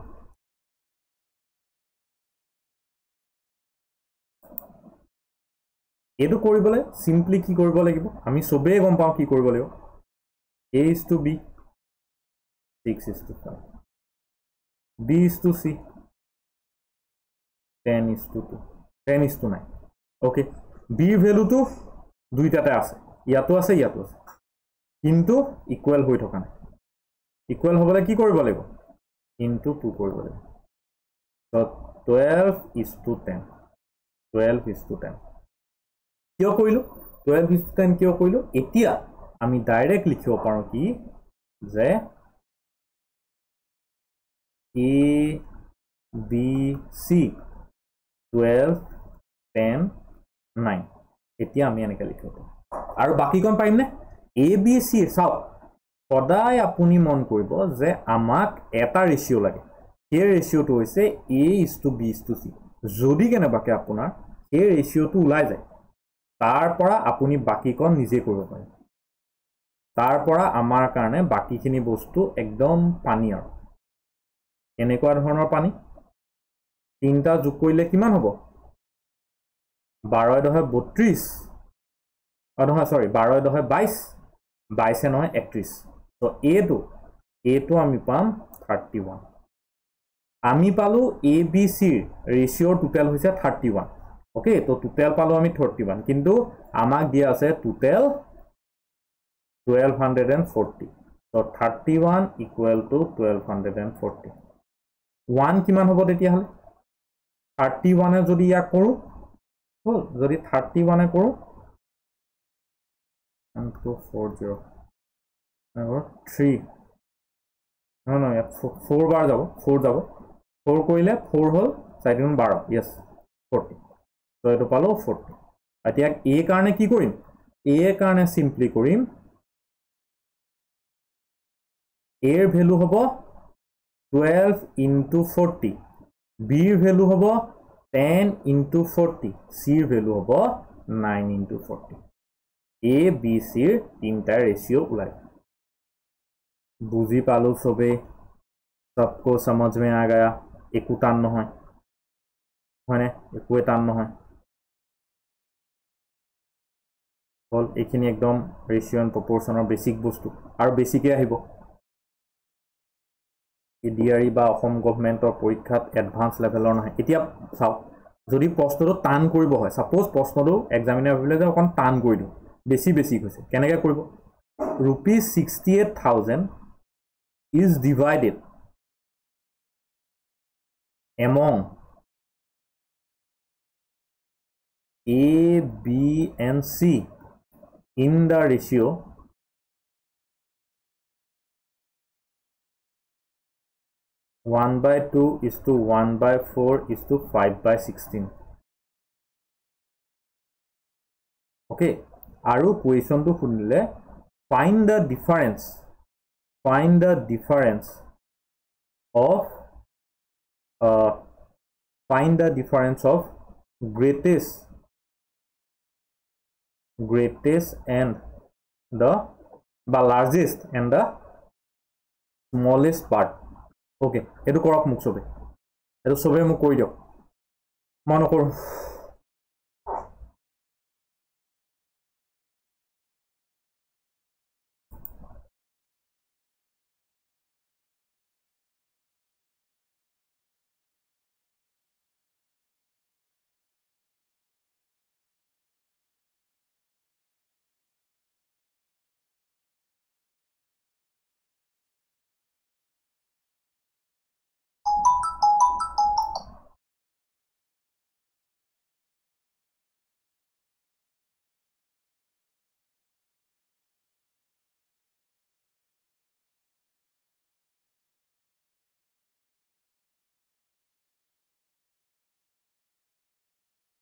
এইটো কৰিবলৈ চিম্পলি কি কৰিব লাগিব আমি চবেই গম পাওঁ কি কৰিব লাগিব A is to B six is to five B is to C ten is to to ten is to nine okay বিৰ ভেলুটো দুইটাতে আছে ইয়াতো আছে ইয়াতো আছে কিন্তু ইকুৱেল হৈ থকা নাই ইকুৱেল হ'বলৈ কি কৰিব লাগিব ইনটু টু কৰিব লাগিব twelve is to ten twelve is to ten কিয় কৰিলোঁ টুৱেল্ভ ইজ টেন কিয় কৰিলোঁ এতিয়া আমি ডাইৰেক্ট লিখিব পাৰোঁ কি যে A B C twelve ten nine এতিয়া আমি এনেকৈ লিখিব পাৰোঁ আৰু বাকী বাকীকণ পাৰিমনে এ বি চি চাওক সদায় আপুনি মন কৰিব যে আমাক এটা ৰেচিঅ' লাগে সেই ৰেচিঅ'টো হৈছে A is to B is to C যদি কেনেবাকৈ আপোনাৰ সেই ৰেচিঅ'টো ওলাই যায় তাৰ পৰা আপুনি বাকীকণ নিজে কৰিব পাৰে তাৰপৰা আমাৰ কাৰণে বাকীখিনি বস্তু একদম পানী আৰু কেনেকুৱা ধৰণৰ পানী তিনিটা যোগ কৰিলে কিমান হ'ব বাৰ দহে বত্ৰিছ নহয় চৰি বাৰ দহে বাইছ বাইছে নহয় একত্ৰিছ ত' এইটো এইটো আমি পাম থাৰ্টি ওৱান আমি পালোঁ এ বি চিৰ ৰেচিঅ'ৰ টোটেল হৈছে থাৰ্টি ওৱান ওকে তো টোটেল পালো আমি 31 কিন্তু আমাক দিয়া আছে টোটেল 1240 তো 31 1240 1 কিমান হ'ব তেতিয়া হল 31 যদি ইয়া কৰো যদি 31 কৰো 3 নহয় 4 বাৰ যাব 4 যাব 4 কৰিলে 4 হল সাইডৰ 12 ইয়েছ 40 তো এইটো পালো ফোরটো এতিয়া এ কারণে কি করিম এ কারণে সিম্পলি করিম এ এর ভ্যালু হব 12 ইনটু 40 বি এর ভ্যালু হব 10 ইনটু 40 সি এর ভ্যালু হব 9 ইনটু 40 এ বি সি এর তিনটা রেশিও উলাই বুঝি পালো সবে সবকো সমঝ মে আ গয়া একুটান নহয় হয়নে একুয়ে টান নহয় হ'ল এইখিনি একদম ৰেচিঅ' এণ্ড প্ৰপৰশ্যনৰ বেচিক বস্তু আৰু বেছিকৈ আহিব এই ডি আৰ ই বা অসম গভমেণ্টৰ পৰীক্ষাত এডভান্স লেভেলৰ নহয় এতিয়া চাওক যদি প্ৰশ্নটো টান কৰিব হয় ছাপ'জ প্ৰশ্নটো এক্সামিনাৰ ভাবিলে যে অকণ টান কৰি দিওঁ বেছি বেছি হৈছে কেনেকৈ কৰিব rupees sixty eight thousand is divided among A B and C in the ratio one by two is to one by four is to five by sixteen okay আৰু কুৱেশ্যনটো শুনিলে find the difference find the difference of uh, find the difference of greatest greatest and the the largest and the smallest part okay এইটো কৰক মোক চবেই এইটো চবেই মোক কৰি দিয়ক মই নকৰোঁ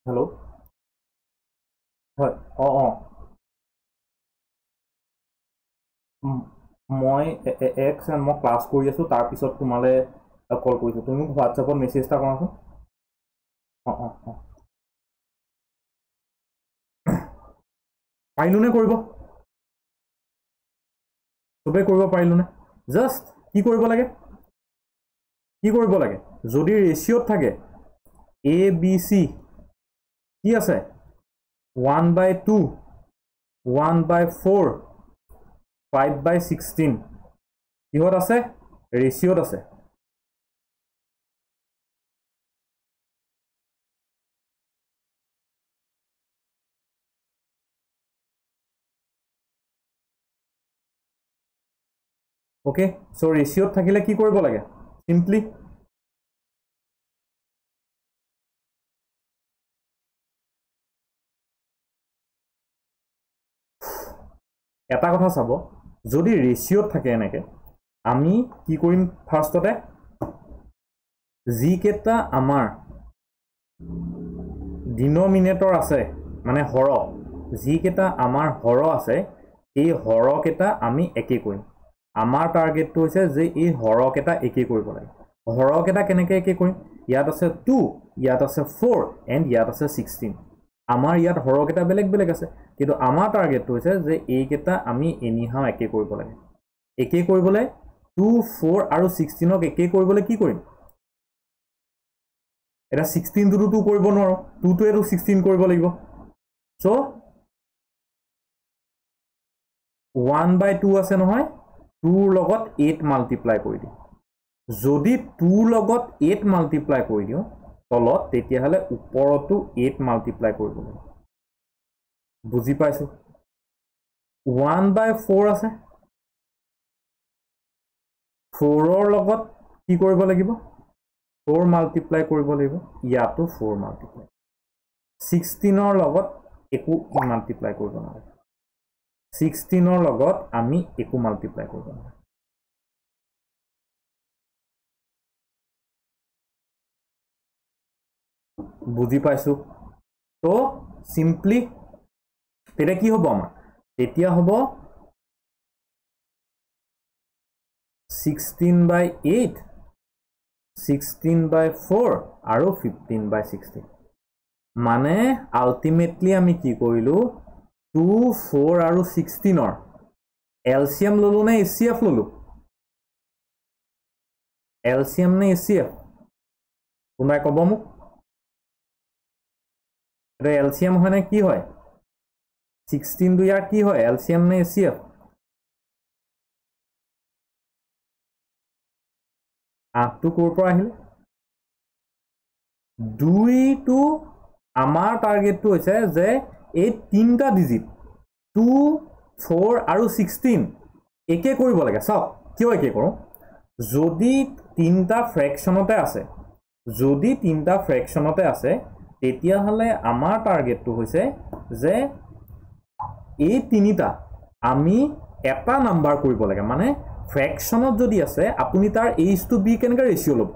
হেল্ল' হয় অঁ অঁ মই এক ছেকেণ্ড মই ক্লাছ কৰি আছোঁ তাৰপিছত তোমালৈ কল কৰিছোঁ তুমি মোক হোৱাটছএপত মেছেজ এটা কৰাচোন অঁ অঁ অঁ পাৰিলোনে কৰিব চবেই কৰিব পাৰিলোনে জাষ্ট কি কৰিব লাগে কি কৰিব লাগে যদি ৰেচিঅ'ত থাকে এ বি চি কি আছে one by two one by four five by sixteen কিহত আছে ৰেচিঅ'ত আছে অ'কে চ' ৰেচিঅ'ত থাকিলে কি কৰিব লাগে চিম্পলি এটা কথা চাব যদি ৰেচিঅ'ত থাকে এনেকৈ আমি কি কৰিম ফাৰ্ষ্টতে যিকেইটা আমাৰ ডিনমিনেটৰ আছে মানে সৰহ যিকেইটা আমাৰ সৰহ আছে এই সৰহকেইটা আমি একেই কৰিম আমাৰ টাৰ্গেটটো হৈছে যে এই সৰহকেইটা একেই কৰিব লাগে সৰহকেইটা কেনেকৈ একে কৰিম ইয়াত আছে টু ইয়াত আছে ফ'ৰ এণ্ড ইয়াত আছে ছিক্সটিন আমাৰ ইয়াত সৰহকেইটা বেলেগ বেলেগ আছে কিন্তু আমাৰ টাৰ্গেটটো হৈছে যে এইকেইটা আমি এনিহাও একেই কৰিব লাগে একেই কৰিবলৈ টু ফ'ৰ আৰু ছিক্সটিনক একেই কৰিবলৈ কি কৰিম এটা ছিক্সটিনটোতো কৰিব নোৱাৰোঁ টুটোৱেতো ছিক্সটিন কৰিব লাগিব চ' ওৱান বাই টু আছে নহয় টুৰ লগত এইট মাল্টিপ্লাই কৰি দিওঁ যদি টুৰ লগত এইট মাল্টিপ্লাই কৰি দিওঁ তলত তেতিয়াহ'লে ওপৰতো এইট মাল্টিপ্লাই কৰিব লাগিব বুজি পাইছোঁ ওৱান বাই ফ'ৰ আছে ফ'ৰৰ লগত কি কৰিব লাগিব ফ'ৰ মাল্টিপ্লাই কৰিব লাগিব ইয়াতো ফ'ৰ মাল্টিপ্লাই ছিক্সটিনৰ লগত একো মাল্টিপ্লাই কৰিব নালাগে ছিক্সটিনৰ লগত আমি একো মাল্টিপ্লাই কৰিব নালাগে বুজি পাইছোঁ ত' চিম্পলি তেতিয়া কি হ'ব আমাৰ তেতিয়া হ'ব 16 বাই এইট 16 বাই ফ'ৰ আৰু ফিফটিন বাই ছিক্সটিন মানে আল্টিমেটলি আমি কি কৰিলোঁ টু ফ'ৰ আৰু 16 এল এলসিএম ললো না এসিএফ ললো এলসিএম না এসিএফ তোমাক কবমু এটা এলসিএম হয় হয়নে কি হয় 16 দুই আর কি হয় এলসিএম না এসিএফ আটটো কোর পর আহিল দুই টু আমার টার্গেটটো হয়েছে যে এই তিনটা ডিজিট টু ফোর আর সিক্সটিন একে করব লাগে সব কেউ একে করো যদি তিনটা ফ্রেকশনতে আছে যদি তিনটা ফ্রেকশনতে আছে তেতিয়াহলে আমার টার্গেটটো হয়েছে যে এই তিনিটা আমি এটা নাম্বাৰ কৰিব লাগে মানে ফ্ৰেকশ্যনত যদি আছে আপুনি তাৰ এইচ টু বি কেনেকৈ ৰেচিঅ' ল'ব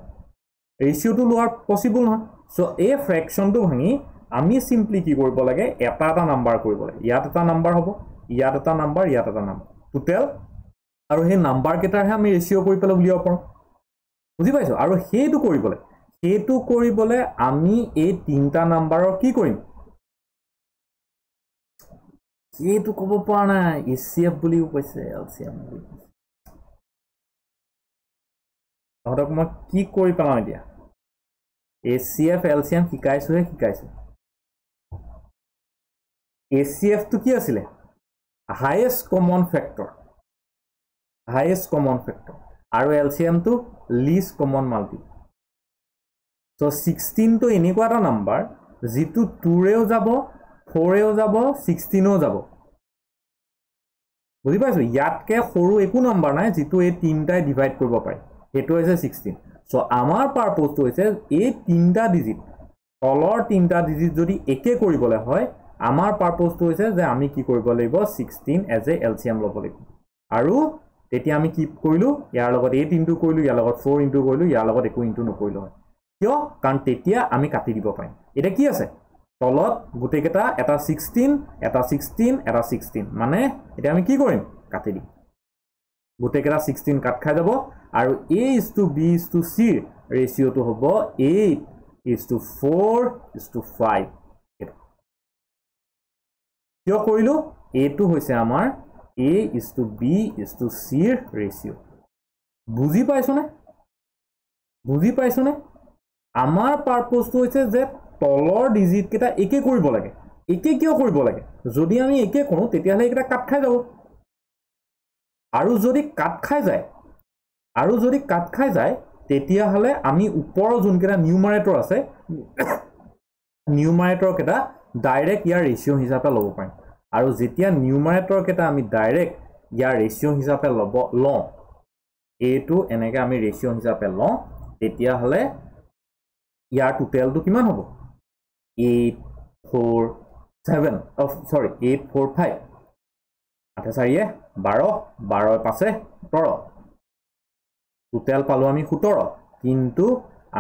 ৰেচিঅ'টো লোৱাৰ পচিবল নহয় চ' এই ফ্ৰেকশ্যনটো ভাঙি আমি চিম্পলি কি কৰিব লাগে এটা এটা নাম্বাৰ কৰিব লাগে ইয়াত এটা নাম্বাৰ হ'ব ইয়াত এটা নাম্বাৰ ইয়াত এটা নাম্বাৰ টোটেল আৰু সেই নাম্বাৰকেইটাৰহে আমি ৰেচিঅ' কৰি পেলাই উলিয়াব পাৰোঁ বুজি পাইছোঁ আৰু সেইটো কৰিবলৈ সেইটো কৰিবলৈ আমি এই তিনিটা নাম্বাৰৰ কি কৰিম Itu kupu-pana isya buli upah saya LCM. Orang kuma kiki kori pemang dia. ACF LCM kiki kai suhe kiki kai suhe. ACF tu kia sila? Highest common factor. Highest common factor. Aro LCM tu least common multi. So 16 tu ini kuara number. Zitu 2 reo jabo ফ'ৰেও যাব ছিক্সটিনেও যাব বুজি পাইছোঁ ইয়াতকৈ সৰু একো number নাই যিটো এই তিনিটাই ডিভাইড কৰিব পাৰে সেইটো হৈছে ছিক্সটিন চ' আমাৰ পাৰ্পজটো হৈছে এই তিনিটা ডিজিট তলৰ তিনিটা ডিজিট যদি একে কৰিবলৈ হয় আমাৰ পাৰ্পজটো হৈছে যে আমি কি কৰিব লাগিব ছিক্সটিন এজ এ এল ল'ব লাগিব আৰু তেতিয়া আমি কি কৰিলোঁ ইয়াৰ লগত এইট ইনটু কৰিলোঁ ইয়াৰ লগত ফ'ৰ ইনটু কৰিলোঁ ইয়াৰ লগত একো ইনটু নকৰিলোঁ হয় কিয় কাৰণ তেতিয়া আমি কাটি দিব পাৰিম এতিয়া কি আছে তলত গোটেইকেইটা এটা ছিক্সটিন এটা ছিক্সটিন এটা ছিক্সটিন মানে এতিয়া আমি কি কৰিম কাটি দিম গোটেইকেইটা ছিক্সটিন কাট খাই যাব আৰু A is to B is to চিৰ ৰেচিঅ'টো হ'ব eight is to four is to five কিয় কৰিলোঁ এইটো হৈছে আমাৰ A is to B is to চিৰ ৰেচিঅ' বুজি পাইছোনে বুজি পাইছোনে আমাৰ পাৰ্পজটো হৈছে যে তলৰ ডিজিটকেইটা একে কৰিব লাগে একে কিয় কৰিব লাগে যদি আমি একে কৰোঁ তেতিয়াহ'লে এইকেইটা কাট খাই যাব আৰু যদি কাট খাই যায় আৰু যদি কাট খাই যায় তেতিয়াহ'লে আমি ওপৰৰ যোনকেইটা নিউমাৰেটৰ আছে কেইটা ডাইৰেক্ট ইয়াৰ ৰেচিঅ' হিচাপে ল'ব পাৰিম আৰু যেতিয়া নিউমাৰেটৰকেইটা আমি ডাইৰেক্ট ইয়াৰ ৰেচিঅ' হিচাপে ল'ব লওঁ এইটো এনেকৈ আমি ৰেচিঅ' হিচাপে লওঁ তেতিয়াহ'লে ইয়াৰ টোটেলটো কিমান হ'ব four seven oh sorry a four five আঠাচাৰিয়ে বাৰ বাৰ পাছে সোতৰ টোটেল পালোঁ আমি সোতৰ কিন্তু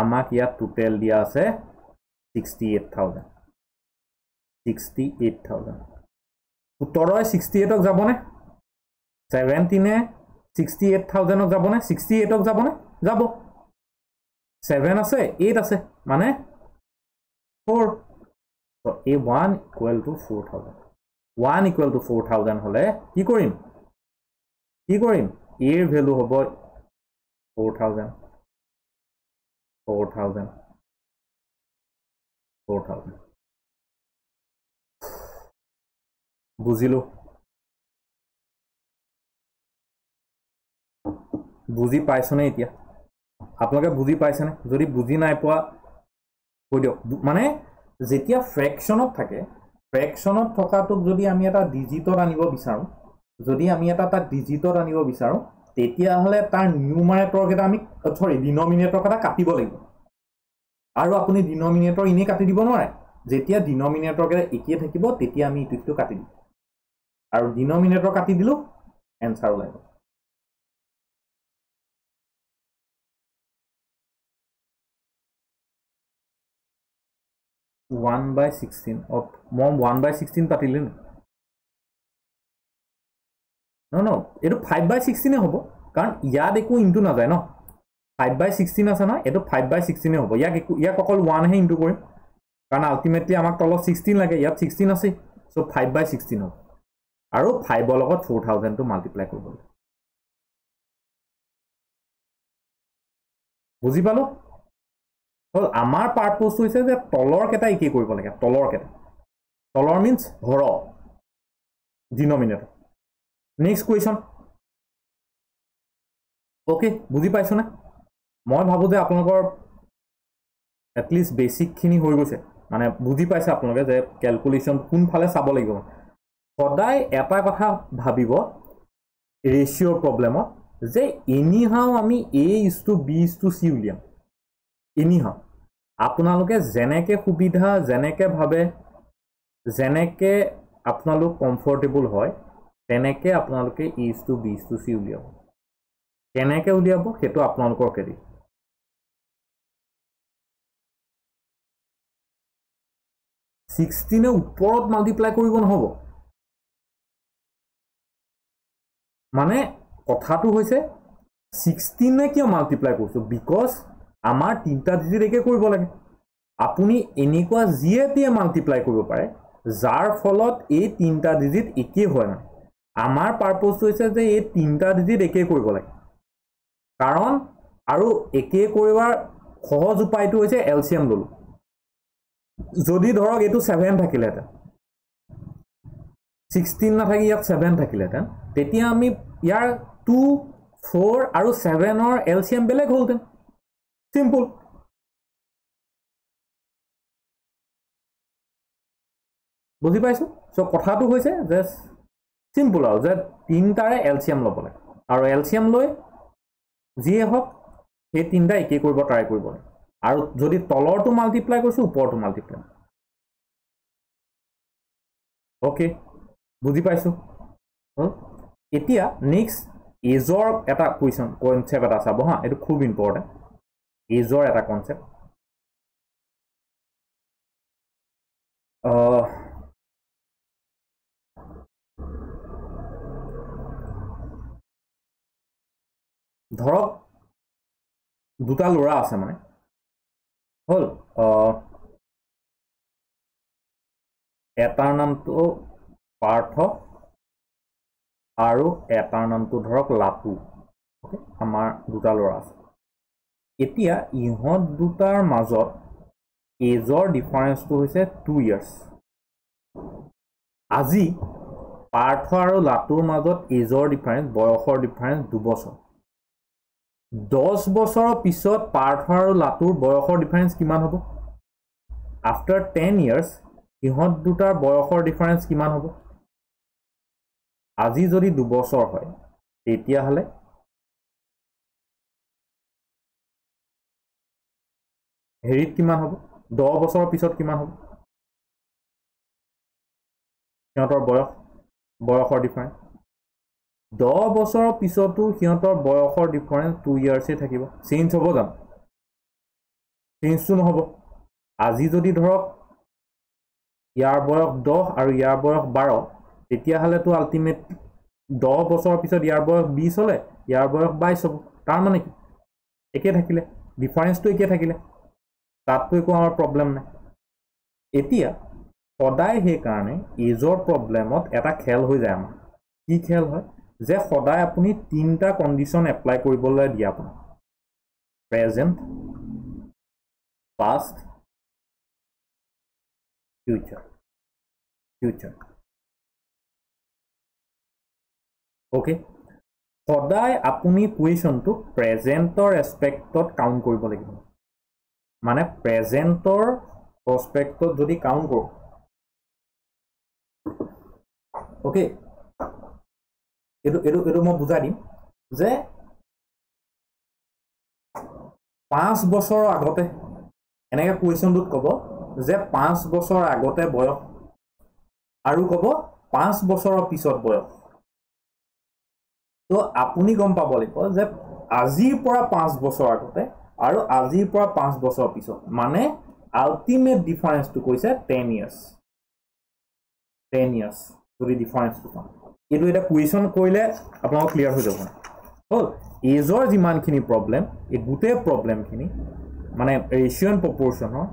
আমাক ইয়াত টোটেল দিয়া আছে sixty eight thousand sixty eight thousand সোতৰই ছিক্সটি এইটক যাবনে ছেভেণ্টিনে ছিক্সটি এইট থাউজেণ্ডক যাবনে ছিক্সটি এইটক যাবনে যাব ছেভেন আছে এইট আছে মানে ফ'ৰ তো এই 1 ইকুয়াল টু 4000 1 ইকুয়াল টু 4000 হলে কি করিম কি করিম এ এর ভ্যালু হবে 4000 4000 4000 বুঝিলো বুঝি পাইছনে এতিয়া আপোনালোকে বুঝি পাইছনে যদি বুঝি নাই পোৱা কৈ দিয়ক মানে যেতিয়া ফ্ৰেকশ্যনত থাকে ফ্ৰেকশ্যনত থকাটোক যদি আমি এটা ডিজিটত আনিব বিচাৰোঁ যদি আমি এটা তাক ডিজিটত আনিব বিচাৰোঁ তেতিয়াহ'লে তাৰ নিউমাৰেটৰক এটা আমি চৰি ডিনমিনেটৰ এটা কাটিব লাগিব আৰু আপুনি ডিনমিনেটৰ এনেই কাটি দিব নোৱাৰে যেতিয়া ডিনমিনেটৰক এটা একেই থাকিব তেতিয়া আমি ইটো কাটি দিম আৰু ডিনমিনেটৰ কাটি দিলোঁ এনচাৰ ওলাই গ'ল ওৱান বাই ছিক্সটিন মই ওৱান বাই ছিক্সটিন পাতিলে ন ন ন এইটো ফাইভ বাই ছিক্সটিনে হ'ব কাৰণ ইয়াত একো ইনটো নাযায় ন ফাইভ বাই ছিক্সটিন আছে নহয় এইটো ফাইভ বাই ছিক্সটিনে হ'ব ইয়াক একো ইয়াক অকল ওৱানহে ইনটো কৰিম কাৰণ আল্টিমেটলি আমাক তলত ছিক্সটিন লাগে ইয়াত ছিক্সটিন আছেই চ' ফাইভ বাই ছিক্সটিন হ'ব আৰু ফাইভৰ লগত ফ'ৰ থাউজেণ্ডটো মাল্টিপ্লাই কৰিব লাগে বুজি পালোঁ হ'ল আমাৰ পাৰ্পজটো হৈছে যে তলৰ কেইটাই কি কৰিব লাগে তলৰ কেইটা তলৰ মিনছ ঘৰ ডিনমিনেট নেক্সট কুৱেশ্যন অ'কে বুজি পাইছোনে মই ভাবোঁ যে আপোনালোকৰ এটলিষ্ট বেচিকখিনি হৈ গৈছে মানে বুজি পাইছে আপোনালোকে যে কেলকুলেশ্যন কোনফালে চাব লাগিব সদায় এটা কথা ভাবিব ৰেচিঅ'ৰ প্ৰব্লেমত যে এনি এনিহাও আমি A is to B is to C উলিয়াম তিনিশ আপোনালোকে যেনেকৈ সুবিধা যেনেকৈ ভাবে যেনেকৈ আপোনালোক কমফৰ্টেবল হয় তেনেকৈ আপোনালোকে টু বিজ টু চি উলিয়াব কেনেকৈ উলিয়াব সেইটো আপোনালোকৰ খেতি ছিক্সটিনে ওপৰত মাল্টিপ্লাই কৰিব নহ'ব মানে কথাটো হৈছে ছিক্সটিনে কিয় মাল্টিপ্লাই কৰিছোঁ বিকজ আমাৰ তিনিটা ডিজিটকে কৰিব লাগে আপুনি এনেকুৱা যিয়ে টিয়ে মাল্টিপ্লাই কৰিব পাৰে যাৰ ফলত এই তিনিটা ডিজিট একেই হয় না আমাৰ পাৰ্পজটো হৈছে যে এই তিনিটা ডিজিট একেই কৰিব লাগে কাৰণ আৰু একেই কৰিবৰ সহজ উপায়টো হৈছে এল চি এম ল'লোঁ যদি ধৰক এইটো ছেভেন থাকিলেহেঁতেন ছিক্সটিন নাথাকি ইয়াত ছেভেন থাকিলেহেঁতেন তেতিয়া আমি ইয়াৰ টু ফ'ৰ আৰু ছেভেনৰ এল চি এম বেলেগ হ'লহেঁতেন simple বুজি পাইছো চ' কথাটো হৈছে যে চিম্পুল আৰু যে তিনিটাৰে এলচিয়াম ল'ব লাগে আৰু এলচিয়াম লৈ যিয়ে হওক সেই তিনিটা একেই কৰিব ট্ৰাই কৰিব লাগে আৰু যদি তলৰটো মাল্টিপ্লাই কৰিছোঁ ওপৰটো মাল্টিপ্লাই অ'কে বুজি পাইছোঁ এতিয়া নেক্সট এজৰ এটা কুৱেশ্যন কনচেপ্ট এটা চাব হা এইটো খুব ইম্পৰ্টেণ্ট এজৰ এটা কনচেপ্ট ধৰক দুটা ল'ৰা আছে মানে হ'ল এটাৰ নামটো পাৰ্থ আৰু এটাৰ নামটো ধৰক লাটু আমাৰ দুটা ল'ৰা আছে এতিয়া ইহঁত দুটাৰ মাজত এজৰ ডিফাৰেঞ্চটো হৈছে টু ইয়াৰ্ছ আজি পাৰ্থ আৰু লাটুৰ মাজত এজৰ ডিফাৰেঞ্চ বয়সৰ ডিফাৰেঞ্চ দুবছৰ দহ বছৰৰ পিছত পাৰ্থ আৰু লাটুৰ বয়সৰ ডিফাৰেঞ্চ কিমান হ'ব আফটাৰ টেন ইয়াৰ্ছ সিহঁত দুটাৰ বয়সৰ ডিফাৰেঞ্চ কিমান হ'ব আজি যদি দুবছৰ হয় তেতিয়াহ'লে হেৰিত কিমান হ'ব দহ বছৰৰ পিছত কিমান হ'ব সিহঁতৰ বয়স বয়সৰ ডিফাৰেঞ্চ দহ বছৰৰ পিছতো সিহঁতৰ বয়সৰ ডিফাৰেঞ্চ টু ইয়াৰ্ছেই থাকিব চেঞ্জ হ'ব জানো চেঞ্জটো নহ'ব আজি যদি ধৰক ইয়াৰ বয়স দহ আৰু ইয়াৰ বয়স বাৰ তেতিয়াহ'লেতো আল্টিমেট দহ বছৰৰ পিছত ইয়াৰ বয়স বিছ হ'লে ইয়াৰ বয়স বাইছ হ'ব তাৰমানে কি একে থাকিলে ডিফাৰেঞ্চটো একে থাকিলে তাতকৈ একো আমাৰ প্ৰব্লেম নাই এতিয়া সদায় সেইকাৰণে এজৰ প্ৰব্লেমত এটা খেল হৈ যায় আমাৰ কি খেল হয় যে সদায় আপুনি তিনিটা কণ্ডিশ্যন এপ্লাই কৰিবলৈ দিয়ে আপোনাক present past future future okay সদায় আপুনি কুৱেশ্যনটো প্ৰেজেণ্টৰ এছপেক্টত কাউণ্ট কৰিব লাগিব মানে প্ৰেজেণ্টৰ প্ৰস্পেক্টত যদি কাউণ্ট কৰোঁ অ'কে এইটো এইটো এইটো মই বুজাই দিম যে পাঁচ বছৰৰ আগতে এনেকৈ কুৱেশ্যনটোত ক'ব যে পাঁচ বছৰ আগতে বয়স আৰু ক'ব পাঁচ বছৰৰ পিছত বয়স ত' আপুনি গম পাব লাগিব যে আজিৰ পৰা পাঁচ বছৰ আগতে আৰু আজিৰ পৰা পাঁচ বছৰৰ পিছত মানে আল্টিমেট ডিফাৰেঞ্চটো কৈছে টেন ইয়াৰ্ছ টেন ইয়াৰ্ছ যদি ডিফাৰেঞ্চটো পাম এইটো এটা কুৱেশ্যন কৰিলে আপোনালোকৰ ক্লিয়াৰ হৈ যাব হ'ল এজৰ যিমানখিনি প্ৰব্লেম এই গোটেই প্ৰব্লেমখিনি মানে ৰেচিয়ন প্ৰপৰশ্যনৰ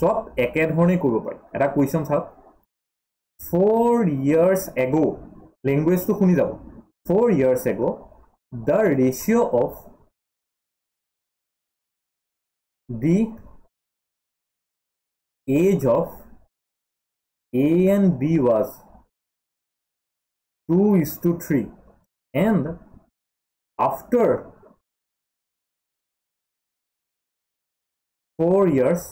চব একেধৰণেই কৰিব পাৰি এটা কুৱেশ্যন চাওক ফ'ৰ ইয়াৰ্চ এগ' লেংগুৱেজটো শুনি যাব four years ago' the ratio' of the age of A and B was 2 is to 3 and after 4 years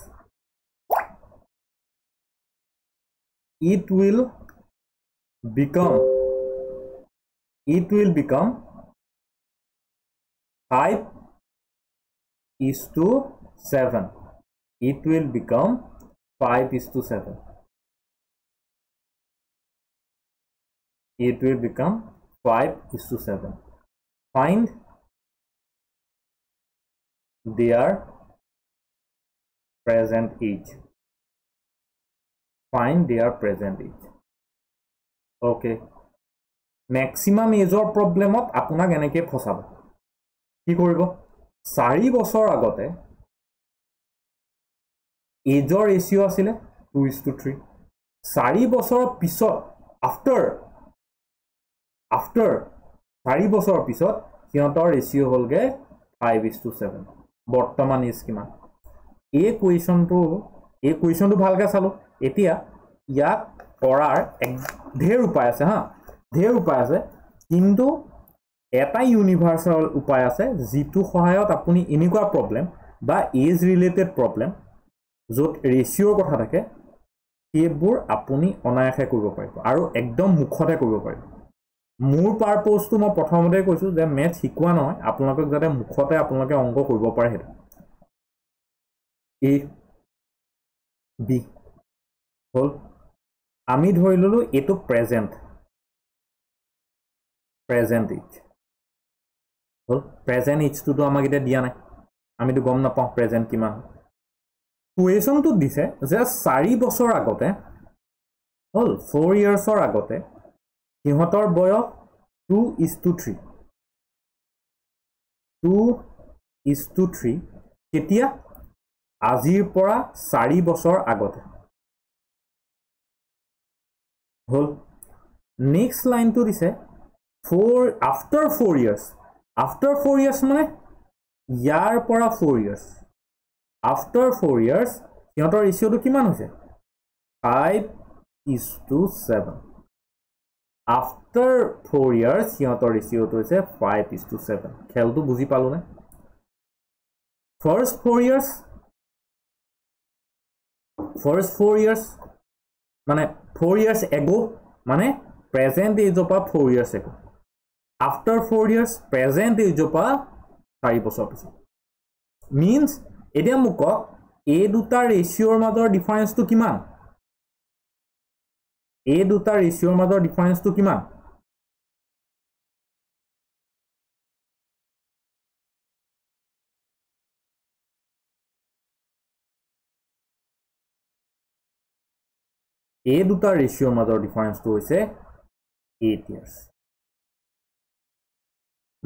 it will become it will become 5 is to 7 it will become 5 is to 7 it will become 5 is to 7 find their present age find their present age okay maximum age or problem of আপোনাক এনেকৈ ফচাব ki koribo sari bosor agote এজৰ ratio' আছিলে two is to three চাৰি বছৰৰ পিছত after after চাৰি বছৰৰ পিছত সিহঁতৰ ৰেচিঅ' হ'লগৈ ফাইভ ইজ টু ছেভেন বৰ্তমান ইজ কিমান এই কুৱেশ্যনটো এই কুৱেশ্যনটো ভালকৈ চালোঁ এতিয়া ইয়াক কৰাৰ এক ঢেৰ উপায় আছে হা ঢেৰ উপায় আছে কিন্তু এটা ইউনিভাৰ্চেল উপায় আছে যিটো সহায়ত আপুনি এনেকুৱা প্ৰব্লেম বা এজ ৰিলেটেড প্ৰব্লেম য'ত ৰেচিঅ'ৰ কথা থাকে সেইবোৰ আপুনি অনায়াসে কৰিব পাৰিব আৰু একদম মুখতে কৰিব পাৰিব মোৰ পাৰ্পজটো মই প্ৰথমতে কৈছোঁ যে মেথ শিকোৱা নহয় আপোনালোকক যাতে মুখতে আপোনালোকে অংক কৰিব পাৰে সেইটো এ বি হ'ল আমি ধৰি ল'লোঁ এইটো প্ৰেজেণ্ট প্ৰেজেণ্ট ইজ হ'ল প্ৰেজেণ্ট ইজটোতো আমাক এতিয়া দিয়া নাই আমিতো গম নাপাওঁ প্ৰেজেণ্ট কিমান কুৱেশ্যনটোত দিছে যে চাৰি বছৰ আগতে হ'ল ফ'ৰ ইয়াৰ্ছৰ আগতে সিহঁতৰ বয়স two is to three two is to three কেতিয়া আজিৰ পৰা চাৰি বছৰ আগতে হ'ল নেক্সট লাইনটো দিছে four after four years after four years মানে ইয়াৰ পৰা four years after four years সিহঁতৰ ৰেচিঅ'টো কিমান হৈছে five is to seven after four years সিহঁতৰ ৰেচিঅ'টো হৈছে ফাইভ ইজ টু ছেভেন খেলটো বুজি পালোঁনে first four years first four years মানে ফ'ৰ ইয়াৰ্ছ এগ' মানে প্ৰেজেণ্ট এইজৰ পৰা four years ago' after four years present এইজৰ পৰা চাৰি বছৰ পিছত মিনছ এতিয়া মোক কওক এই দুটা ৰেচিঅ'ৰ মাজৰ ডিফাৰেঞ্চটো কিমান এই দুটা ৰেচিঅ'ৰ মাজৰ ডিফাৰেঞ্চটো কিমান এই দুটা ৰেচিঅ'ৰ মাজৰ ডিফাৰেঞ্চটো হৈছে এইট ইয়াৰ্ছ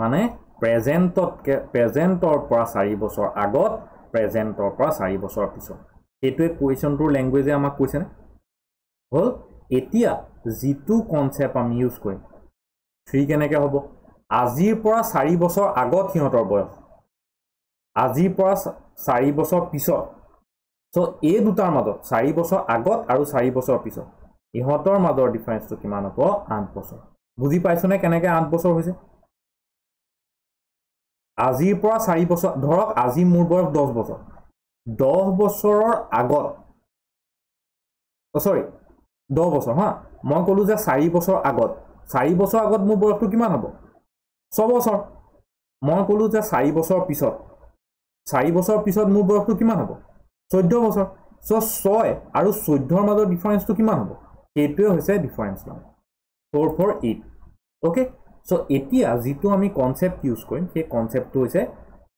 মানে প্ৰেজেণ্টতকৈ প্ৰেজেণ্টৰ পৰা চাৰি বছৰ আগত প্ৰেজেণ্টৰ পৰা চাৰি বছৰৰ পিছত সেইটোৱে কুৱেশ্যনটোৰ লেংগুৱেজে আমাক কৈছেনে হ'ল এতিয়া যিটো কনচেপ্ট আমি ইউজ কৰিম থ্ৰী কেনেকৈ হ'ব আজিৰ পৰা চাৰি বছৰ আগত সিহঁতৰ বয়স আজিৰ পৰা চাৰি বছৰ পিছত চ' এই দুটাৰ মাজত চাৰি বছৰ আগত আৰু চাৰি বছৰ পিছত ইহঁতৰ মাজৰ ডিফাৰেঞ্চটো কিমান হ'ব আঠ বছৰ বুজি পাইছোনে কেনেকৈ আঠ বছৰ হৈছে আজিৰ পৰা চাৰি বছৰ ধৰক আজি মোৰ বয়স দহ বছৰ দহ বছৰৰ আগত চৰি দহ বছৰ হা মই ক'লোঁ যে চাৰি বছৰ আগত চাৰি বছৰ আগত মোৰ বয়সটো কিমান হ'ব ছবছৰ মই ক'লোঁ যে চাৰি বছৰ পিছত চাৰি বছৰ পিছত মোৰ বয়সটো কিমান হ'ব চৈধ্য বছৰ চ' ছয় আৰু চৈধ্যৰ মাজৰ ডিফাৰেঞ্চটো কিমান হ'ব সেইটোৱে হৈছে ডিফাৰেঞ্চ নাম four four eight okay so' এতিয়া যিটো আমি কনচেপ্ট ইউজ কৰিম সেই কনচেপ্টটো হৈছে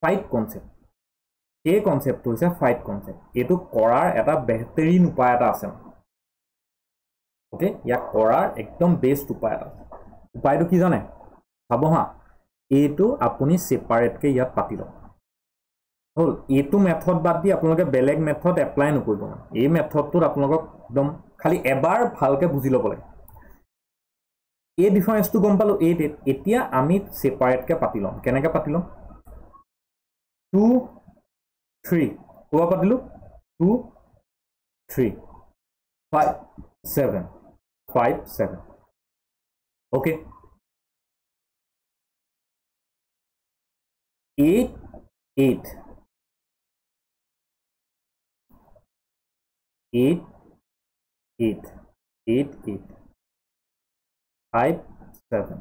ফাইট কনচেপ্ট সেই কনচেপ্টটো হৈছে ফাইট কনচেপ্ট এইটো কৰাৰ এটা বেহতৰীন উপায় এটা আছে অ'কে ইয়াক কৰাৰ একদম বেষ্ট উপায় এটা আছে উপায়টো কি জানে চাব হা এইটো আপুনি ছেপাৰেটকৈ ইয়াত পাতি লওক হ'ল এইটো মেথড বাদ দি আপোনালোকে বেলেগ মেথড এপ্লাই নকৰিব এই মেথডটোত আপোনালোকক একদম খালি এবাৰ ভালকৈ বুজি ল'ব লাগে এই ডিফাৰেঞ্চটো গম পালোঁ এইট এইট এতিয়া আমি ছেপাৰেটকৈ পাতি ল'ম কেনেকৈ পাতি ল'ম টু থ্ৰী ক'ৰপৰা পাতিলোঁ two three five seven five seven okay eight eight eight eight eight eight five seven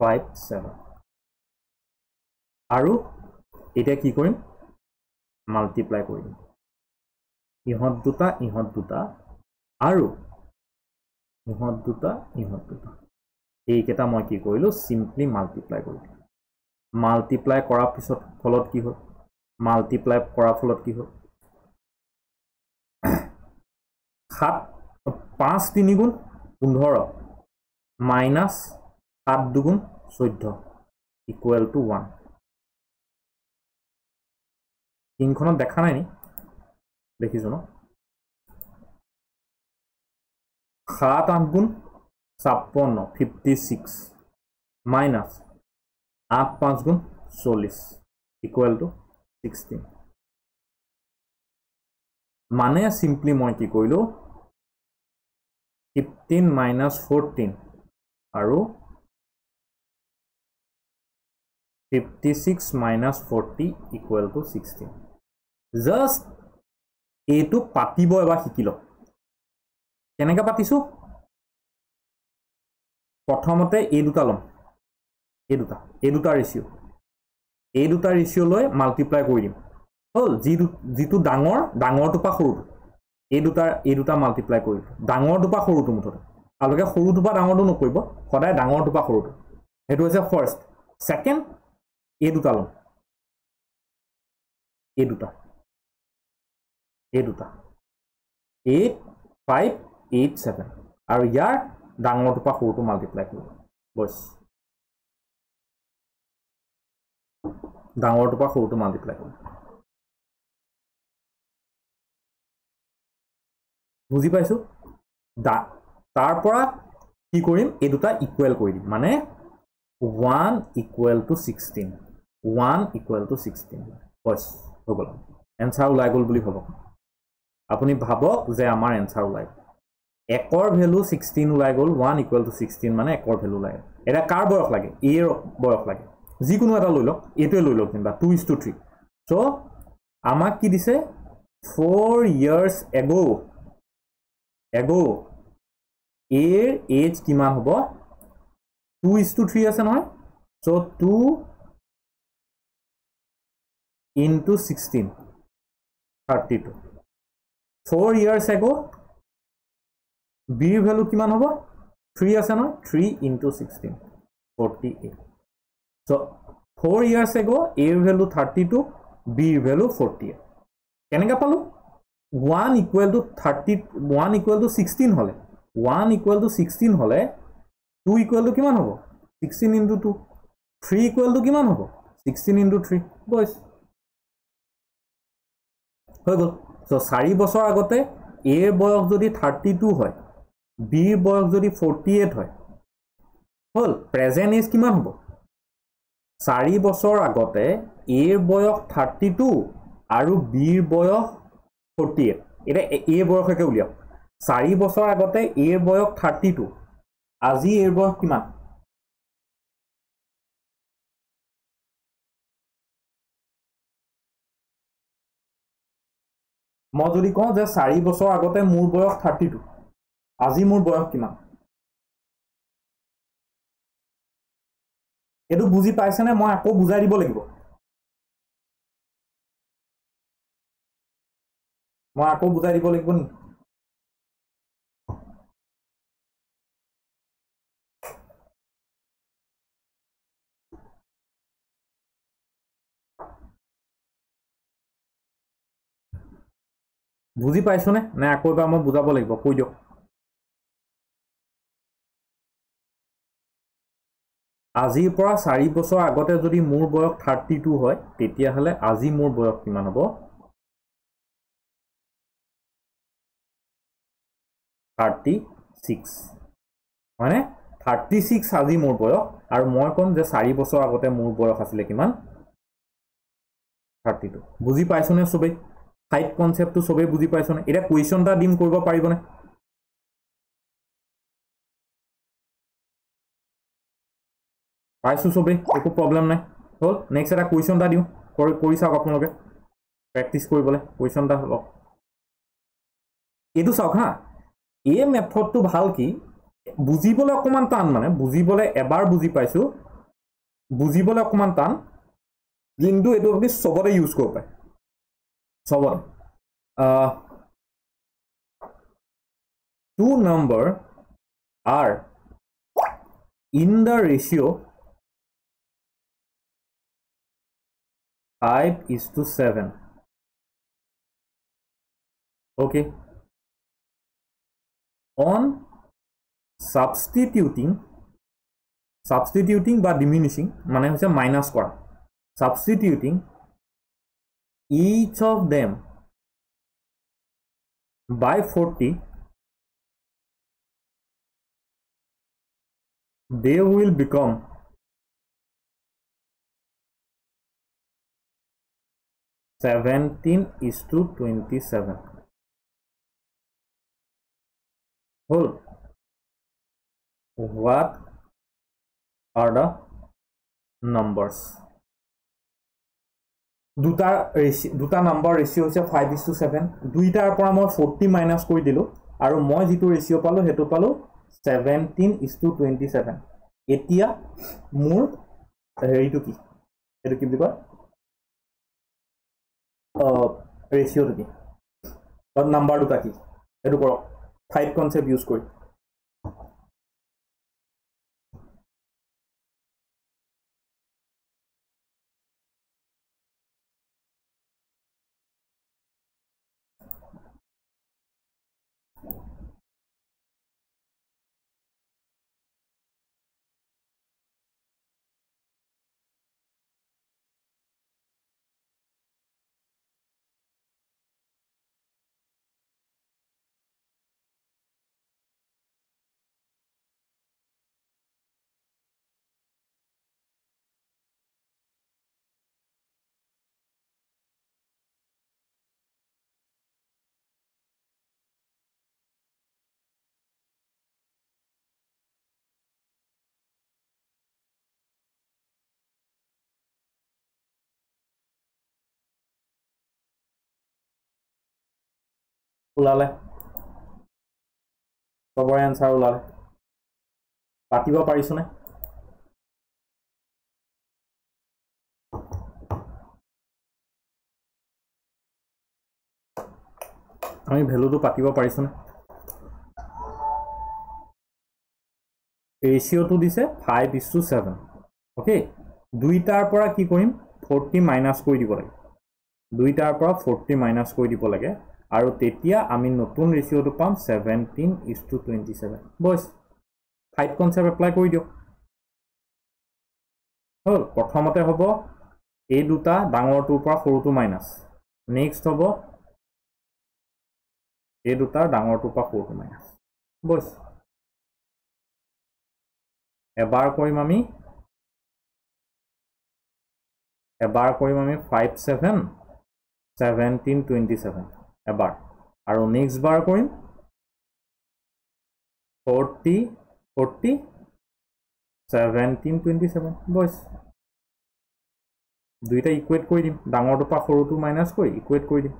five seven আৰু এতিয়া কি কৰিম মাল্টিপ্লাই কৰিম ইহঁত দুটা ইহঁত দুটা আৰু ইহঁত দুটা ইহঁত দুটা এইকেইটা মই কি কৰিলোঁ চিম্পলি মাল্টিপ্লাই কৰিলোঁ মাল্টিপ্লাই কৰাৰ পিছত ফলত কি হ'ল মাল্টিপ্লাই কৰাৰ ফলত কি হ'ল সাত পাঁচ তিনিগুণ পোন্ধৰ মাইনাছ সাত দুগুণ চৈধ্য ইকুৱেল টু ওৱান স্ক্ৰীণখনত দেখা নাই নি দেখিছোঁ ন সাত আঠ গুণ ছাপন্ন ফিফটি ছিক্স মাইনাছ আঠ পাঁচ গুণ চল্লিছ ইকুৱেল টু ছিক্সটিন মানে চিম্পলি মই কি কৰিলোঁ ফিফটিন মাইনাছ ফৰ্টিন আৰু fifty six minus forty equal to sixteen just এইটো পাতিব এবাৰ শিকি লওক কেনেকৈ পাতিছোঁ প্ৰথমতে এই দুটা ল'ম এই দুটা এই দুটা ৰেচিঅ' এই দুটা ৰেচিঅ' লৈ মাল্টিপ্লাই কৰি দিম হ'ল যি যিটো ডাঙৰ ডাঙৰটোৰ পৰা সৰুটো এই দুটা এই দুটা মাল্টিপ্লাই কৰি দিম ডাঙৰটোৰ পৰা সৰুটো মুঠতে আপোনালোকে সৰু টোপা ডাঙৰটো নকৰিব সদায় ডাঙৰ টোপা সৰুটো সেইটো হৈছে ফাৰ্ষ্ট ছেকেণ্ড এই দুটা ল'ম এই দুটা এই দুটা এইট ফাইভ এইট ছেভেন আৰু ইয়াৰ ডাঙৰ টোপা সৰুটো মাল্টিপ্লাই কৰিব বইচ ডাঙৰ টোপা সৰুটো মাল্টিপ্লাই কৰিব বুজি পাইছোঁ তাৰ পৰা কি কৰিম এই দুটা ইকুৱেল কৰি দিম মানে one equal to sixteen one equal to sixteen হৈ গ'ল এনচাৰ ওলাই গ'ল বুলি ভাবক আপুনি ভাবক যে আমাৰ এনচাৰ ওলাই গ'ল একৰ ভেলু ছিক্সটিন ওলাই গ'ল ওৱান ইকুৱেল টু ছিক্সটিন মানে একৰ ভেলু ওলাই গ'ল এতিয়া কাৰ বয়স লাগে এ বয়স লাগে যিকোনো এটা লৈ লওক এইটোৱে লৈ লওক যেনিবা two is to three so' আমাক কি দিছে four years ago' ago' uh age কিমান হব 2:3 আছে নহয় so 2 into 16 32 4 years ago B value কিমান হব 3 আছে নহয় 3 ইনটু 16 48 সো 4 ইয়ার্স এগো এ ভ্যালু 32 বি ভ্যালু 40 কেনে গা পালো 1 ইকুয়াল টু 30 1 ইকুয়াল টু 16 হলে ওৱান ইকুৱেল টু ছিক্সটিন হ'লে টু ইকুৱেল টু কিমান হ'ব sixteen into two three equal to কিমান হ'ব ছিক্সটিন ইণ্টু থ্ৰী বইজ হৈ গ'ল চ' চাৰি বছৰ আগতে এৰ বয়স যদি থাৰ্টি টু হয় বিৰ বয়স যদি ফৰ্টি এইট হয় হ'ল প্ৰেজেণ্ট এজ কিমান হ'ব চাৰি বছৰ আগতে এৰ বয়স থাৰ্টি টু আৰু বিৰ বয়স ফৰ্টি এইট এতিয়া এ বয়সকে উলিয়াওক চাৰি বছৰ আগতে এৰ বয়স থাৰ্টি টু আজি এৰ বয়স কিমান মই যদি কওঁ যে চাৰি বছৰ আগতে মোৰ বয়স থাৰ্টি টু আজি মোৰ বয়স কিমান এইটো বুজি পাইছেনে মই আকৌ বুজাই দিব লাগিব মই আকৌ বুজাই দিব লাগিব নেকি বুজি পাইছোনে নে আকৌ এবাৰ মই বুজাব লাগিব কৈ দিয়ক আজিৰ পৰা চাৰি বছৰ আগতে যদি মোৰ বয়স থাৰ্টি টু হয় তেতিয়াহ'লে আজি মোৰ বয়স কিমান হ'ব থাৰ্টি ছিক্স হয়নে থাৰ্টি ছিক্স আজি মোৰ বয়স আৰু মই ক'ম যে চাৰি বছৰ আগতে মোৰ বয়স আছিলে কিমান থাৰ্টি টু বুজি পাইছোনে চবেই হাইট কনচেপ্টটো সবেই বুজি পাইছনে এটা কুৱেশ্যন এটা ডিম কৰিব পাৰিবনে পাইছো সবেই একো প্ৰব্লেম নাই হ'ল নেক্সট এটা কুৱেশ্যন এটা দিওঁ কৰি চাওক আপোনালোকে প্ৰেক্টিছ কৰিবলৈ কুৱেশ্যন এটা লওক এইটো চাওক হা এই মেথডটো ভাল কি বুজিবলৈ অকণমান টান মানে বুজিবলৈ এবাৰ বুজি পাইছোঁ বুজিবলৈ অকণমান টান কিন্তু এইটো আপুনি চবতে ইউজ কৰিব পাৰে సమవ 2 number are in the ratio 5:7 okay on substituting substituting బ డిమినిషింగ్ মানে হইছে মাইনাস কোয়া సబ్స్టిట్యూটিং each of them by 40 they will become seventeen is to twenty seven Hold. what are the numbers দুটা ৰেচি দুটা নাম্বাৰ ৰেচিঅ' হৈছে ফাইভ ইজ টু ছেভেন দুইটাৰ পৰা মই ফৰ্টি মাইনাছ কৰি দিলোঁ আৰু মই যিটো ৰেচিঅ' পালোঁ সেইটো পালোঁ seventeen is to twenty seven এতিয়া মোৰ হেৰিটো কি সেইটো কি বুলি কয় ৰেচিঅ'টো কি নাম্বাৰ দুটা কি সেইটো কৰক ফাইভ কনচেপ্ট ইউজ কৰি ওলালে চবৰে এনচাৰ ওলালে পাতিব পাৰিছোনে আমি ভেলুটো পাতিব পাৰিছোনে ৰেচিঅ'টো দিছে five is to seven okay দুইটাৰ পৰা কি কৰিম ফৰ্টি মাইনাছ কৰি দিব লাগে দুইটাৰ পৰা ফৰ্টি মাইনাছ কৰি দিব লাগে আৰু তেতিয়া আমি নতুন ৰেচিঅ'টো পাম seventeen is to twenty seven বইজ ফাইভ কনচেপ্ট এপ্লাই কৰি দিয়ক হ'ল প্ৰথমতে হ'ব এই দুটা ডাঙৰটোৰ পৰা সৰুটো মাইনাছ নেক্সট হ'ব এই দুটাৰ ডাঙৰটোৰ পৰা সৰুটো মাইনাছ বইজ এবাৰ কৰিম আমি এবাৰ কৰিম আমি five seven seventeen twenty seven এবাৰ আৰু নেক্সট বাৰ কৰিম forty forty seventeen twenty seven বইছ দুইটা ইকুৱেট কৰি দিম ডাঙৰটো পৰা সৰুটো মাইনাছ কৰি ইকুৱেট কৰি দিম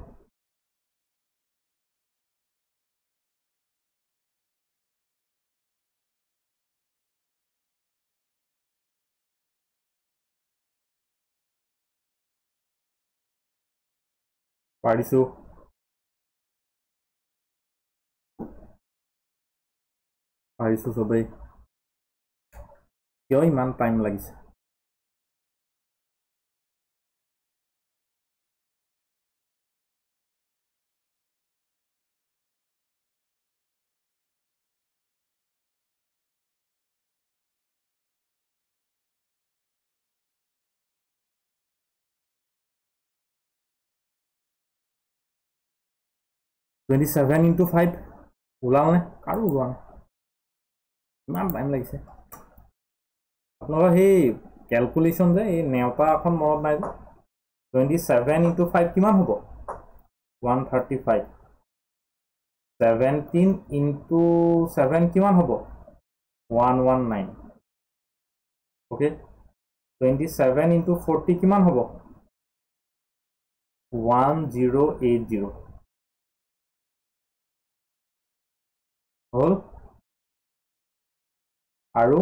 পাৰিছোঁ ভাবিছো সবাই কিয় ইমান টাইম লাগিছে Twenty seven into five, ulang nih, eh. kalau ulang. ইমান টাইম লাগিছে আপোনালোকৰ সেই কেলকুলেশ্যন যে এই নেওতা এখন মনত নাই যে টুৱেণ্টি ছেভেন ইণ্টু ফাইভ কিমান হ'ব one thirty five seventeen into seven কিমান হ'ব one one nine okay twenty seven into forty কিমান হ'ব ওৱান জিৰ' এইট জিৰ' হ'ল আৰু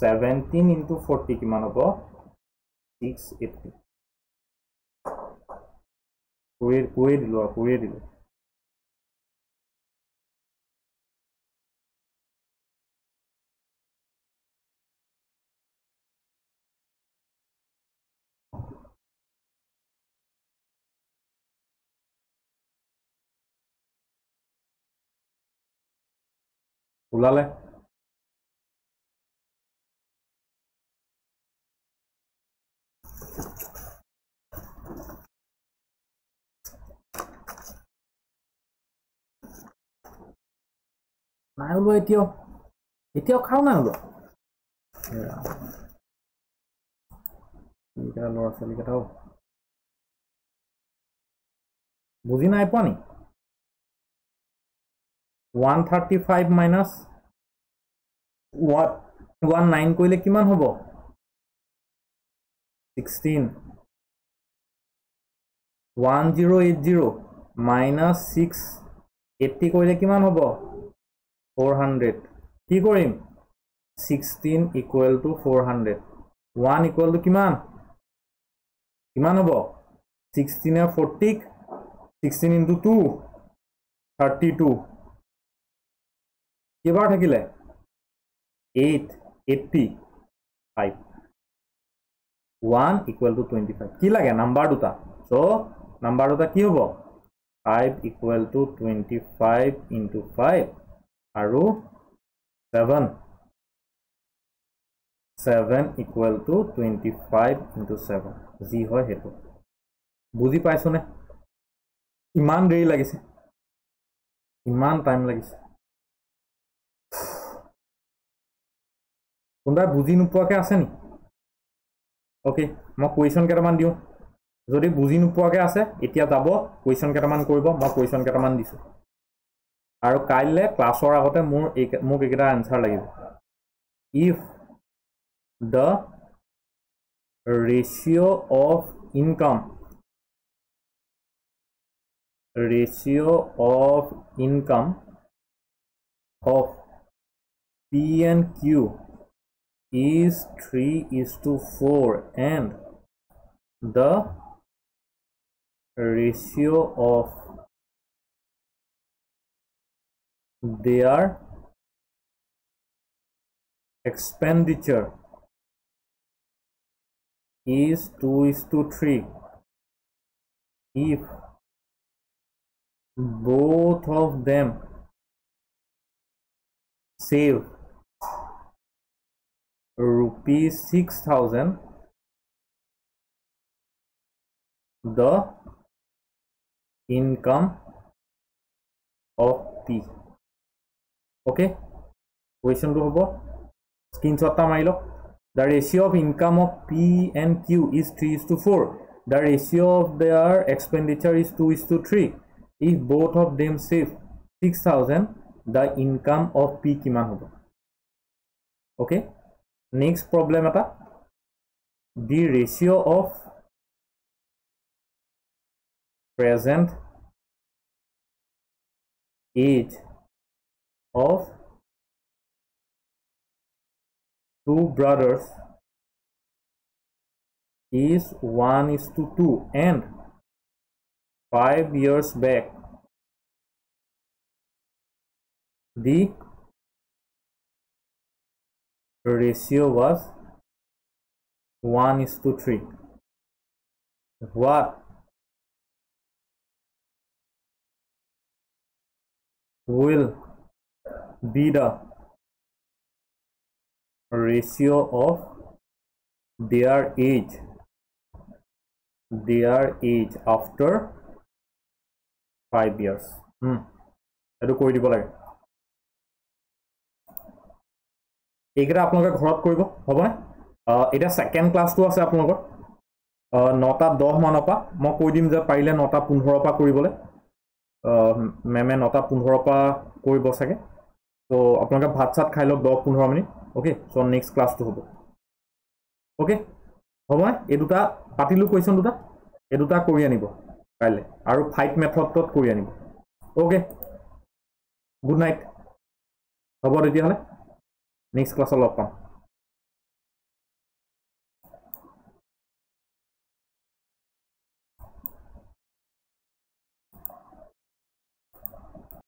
ছেভেণ্টিন ইণ্টু ফৰ্টি কিমান হ'ব ছিক্স এইটটি কৰি কৰিয়ে দিলোঁ আৰু কৰিয়ে দিলোঁ ওলালে নাই ওলোৱা এতিয়াও এতিয়াও খাওঁ নাই ওলোৱা ল'ৰা ছোৱালীকেইটাও বুজি নাই পোৱা নি one thirty five minus one nine কৰিলে কিমান হ'ব sixteen one zero' eight zero' minus six eighty কৰিলে কিমান হ'ব 400 কি করিম 16 ইকুয়াল টু 400 1 ইকুয়াল টু কিমান কিমান হবো 16 এর 40 16 ইনটু 2 32 কেইবাৰ থাকিলে 8 80 5 1 ইকুয়াল টু 25 কি লাগে নাম্বার দুটা সো নাম্বার দুটা কি হবো 5 ইকুয়াল টু 25 ইনটু 5 আৰু seven seven equal to twenty five into seven যি হয় সেইটো বুজি পাইছোনে ইমান দেৰি লাগিছে ইমান টাইম লাগিছে কোনোবাই বুজি নোপোৱাকৈ আছে নেকি অ'কে মই কুৱেশ্যন কেইটামান দিওঁ যদি বুজি নোপোৱাকৈ আছে এতিয়া যাব কুৱেশ্যন কেইটামান কৰিব মই কুৱেশ্যন কেইটামান দিছোঁ আৰু কাইলৈ ক্লাছৰ আগতে মোৰ এই মোক এইকেইটা এনচাৰ লাগিব if the ratio' of income ratio' of income of P N Q is three is to four and the ratio' of their expenditure is 2 is to 3 if both of them save rupees 6000 the income of P okay কুৱেশ্যনটো হ'ব স্ক্ৰীনশ্বটটা মাৰি লওক the ratio' of income of P N Q is three is to four the ratio' of their expenditure is two is to three if both of them save six thousand the income of P কিমান হ'ব okay next problem এটা the ratio' of present age of two brothers is 1 is to 2 and 5 years back the ratio was 1 is to 3 what will be the ratio of their age their age after five years hmm. এইকেইটা আপোনালোকে ঘৰত কৰিব হ'বনে এতিয়া second ক্লাছটো আছে আপোনালোকৰ নটা দহ মানৰ পৰা মই কৈ দিম যে পাৰিলে নটা পোন্ধৰৰ পৰা কৰিবলৈ মেমে নটা পোন্ধৰৰ পৰা কৰিব চাগে তো আপোনালোকে ভাত চাত খাই লওক দহ পোন্ধৰ মিনিট অ'কে চ' নেক্সট ক্লাছটো হ'ব অ'কে হ'ব নাই এই দুটা পাতিলোঁ কুৱেশ্যন দুটা এই দুটা কৰি আনিব কাইলৈ আৰু ফাইট মেথডত কৰি আনিব অ'কে গুড নাইট হ'ব তেতিয়াহ'লে নেক্সট ক্লাছত লগ পাম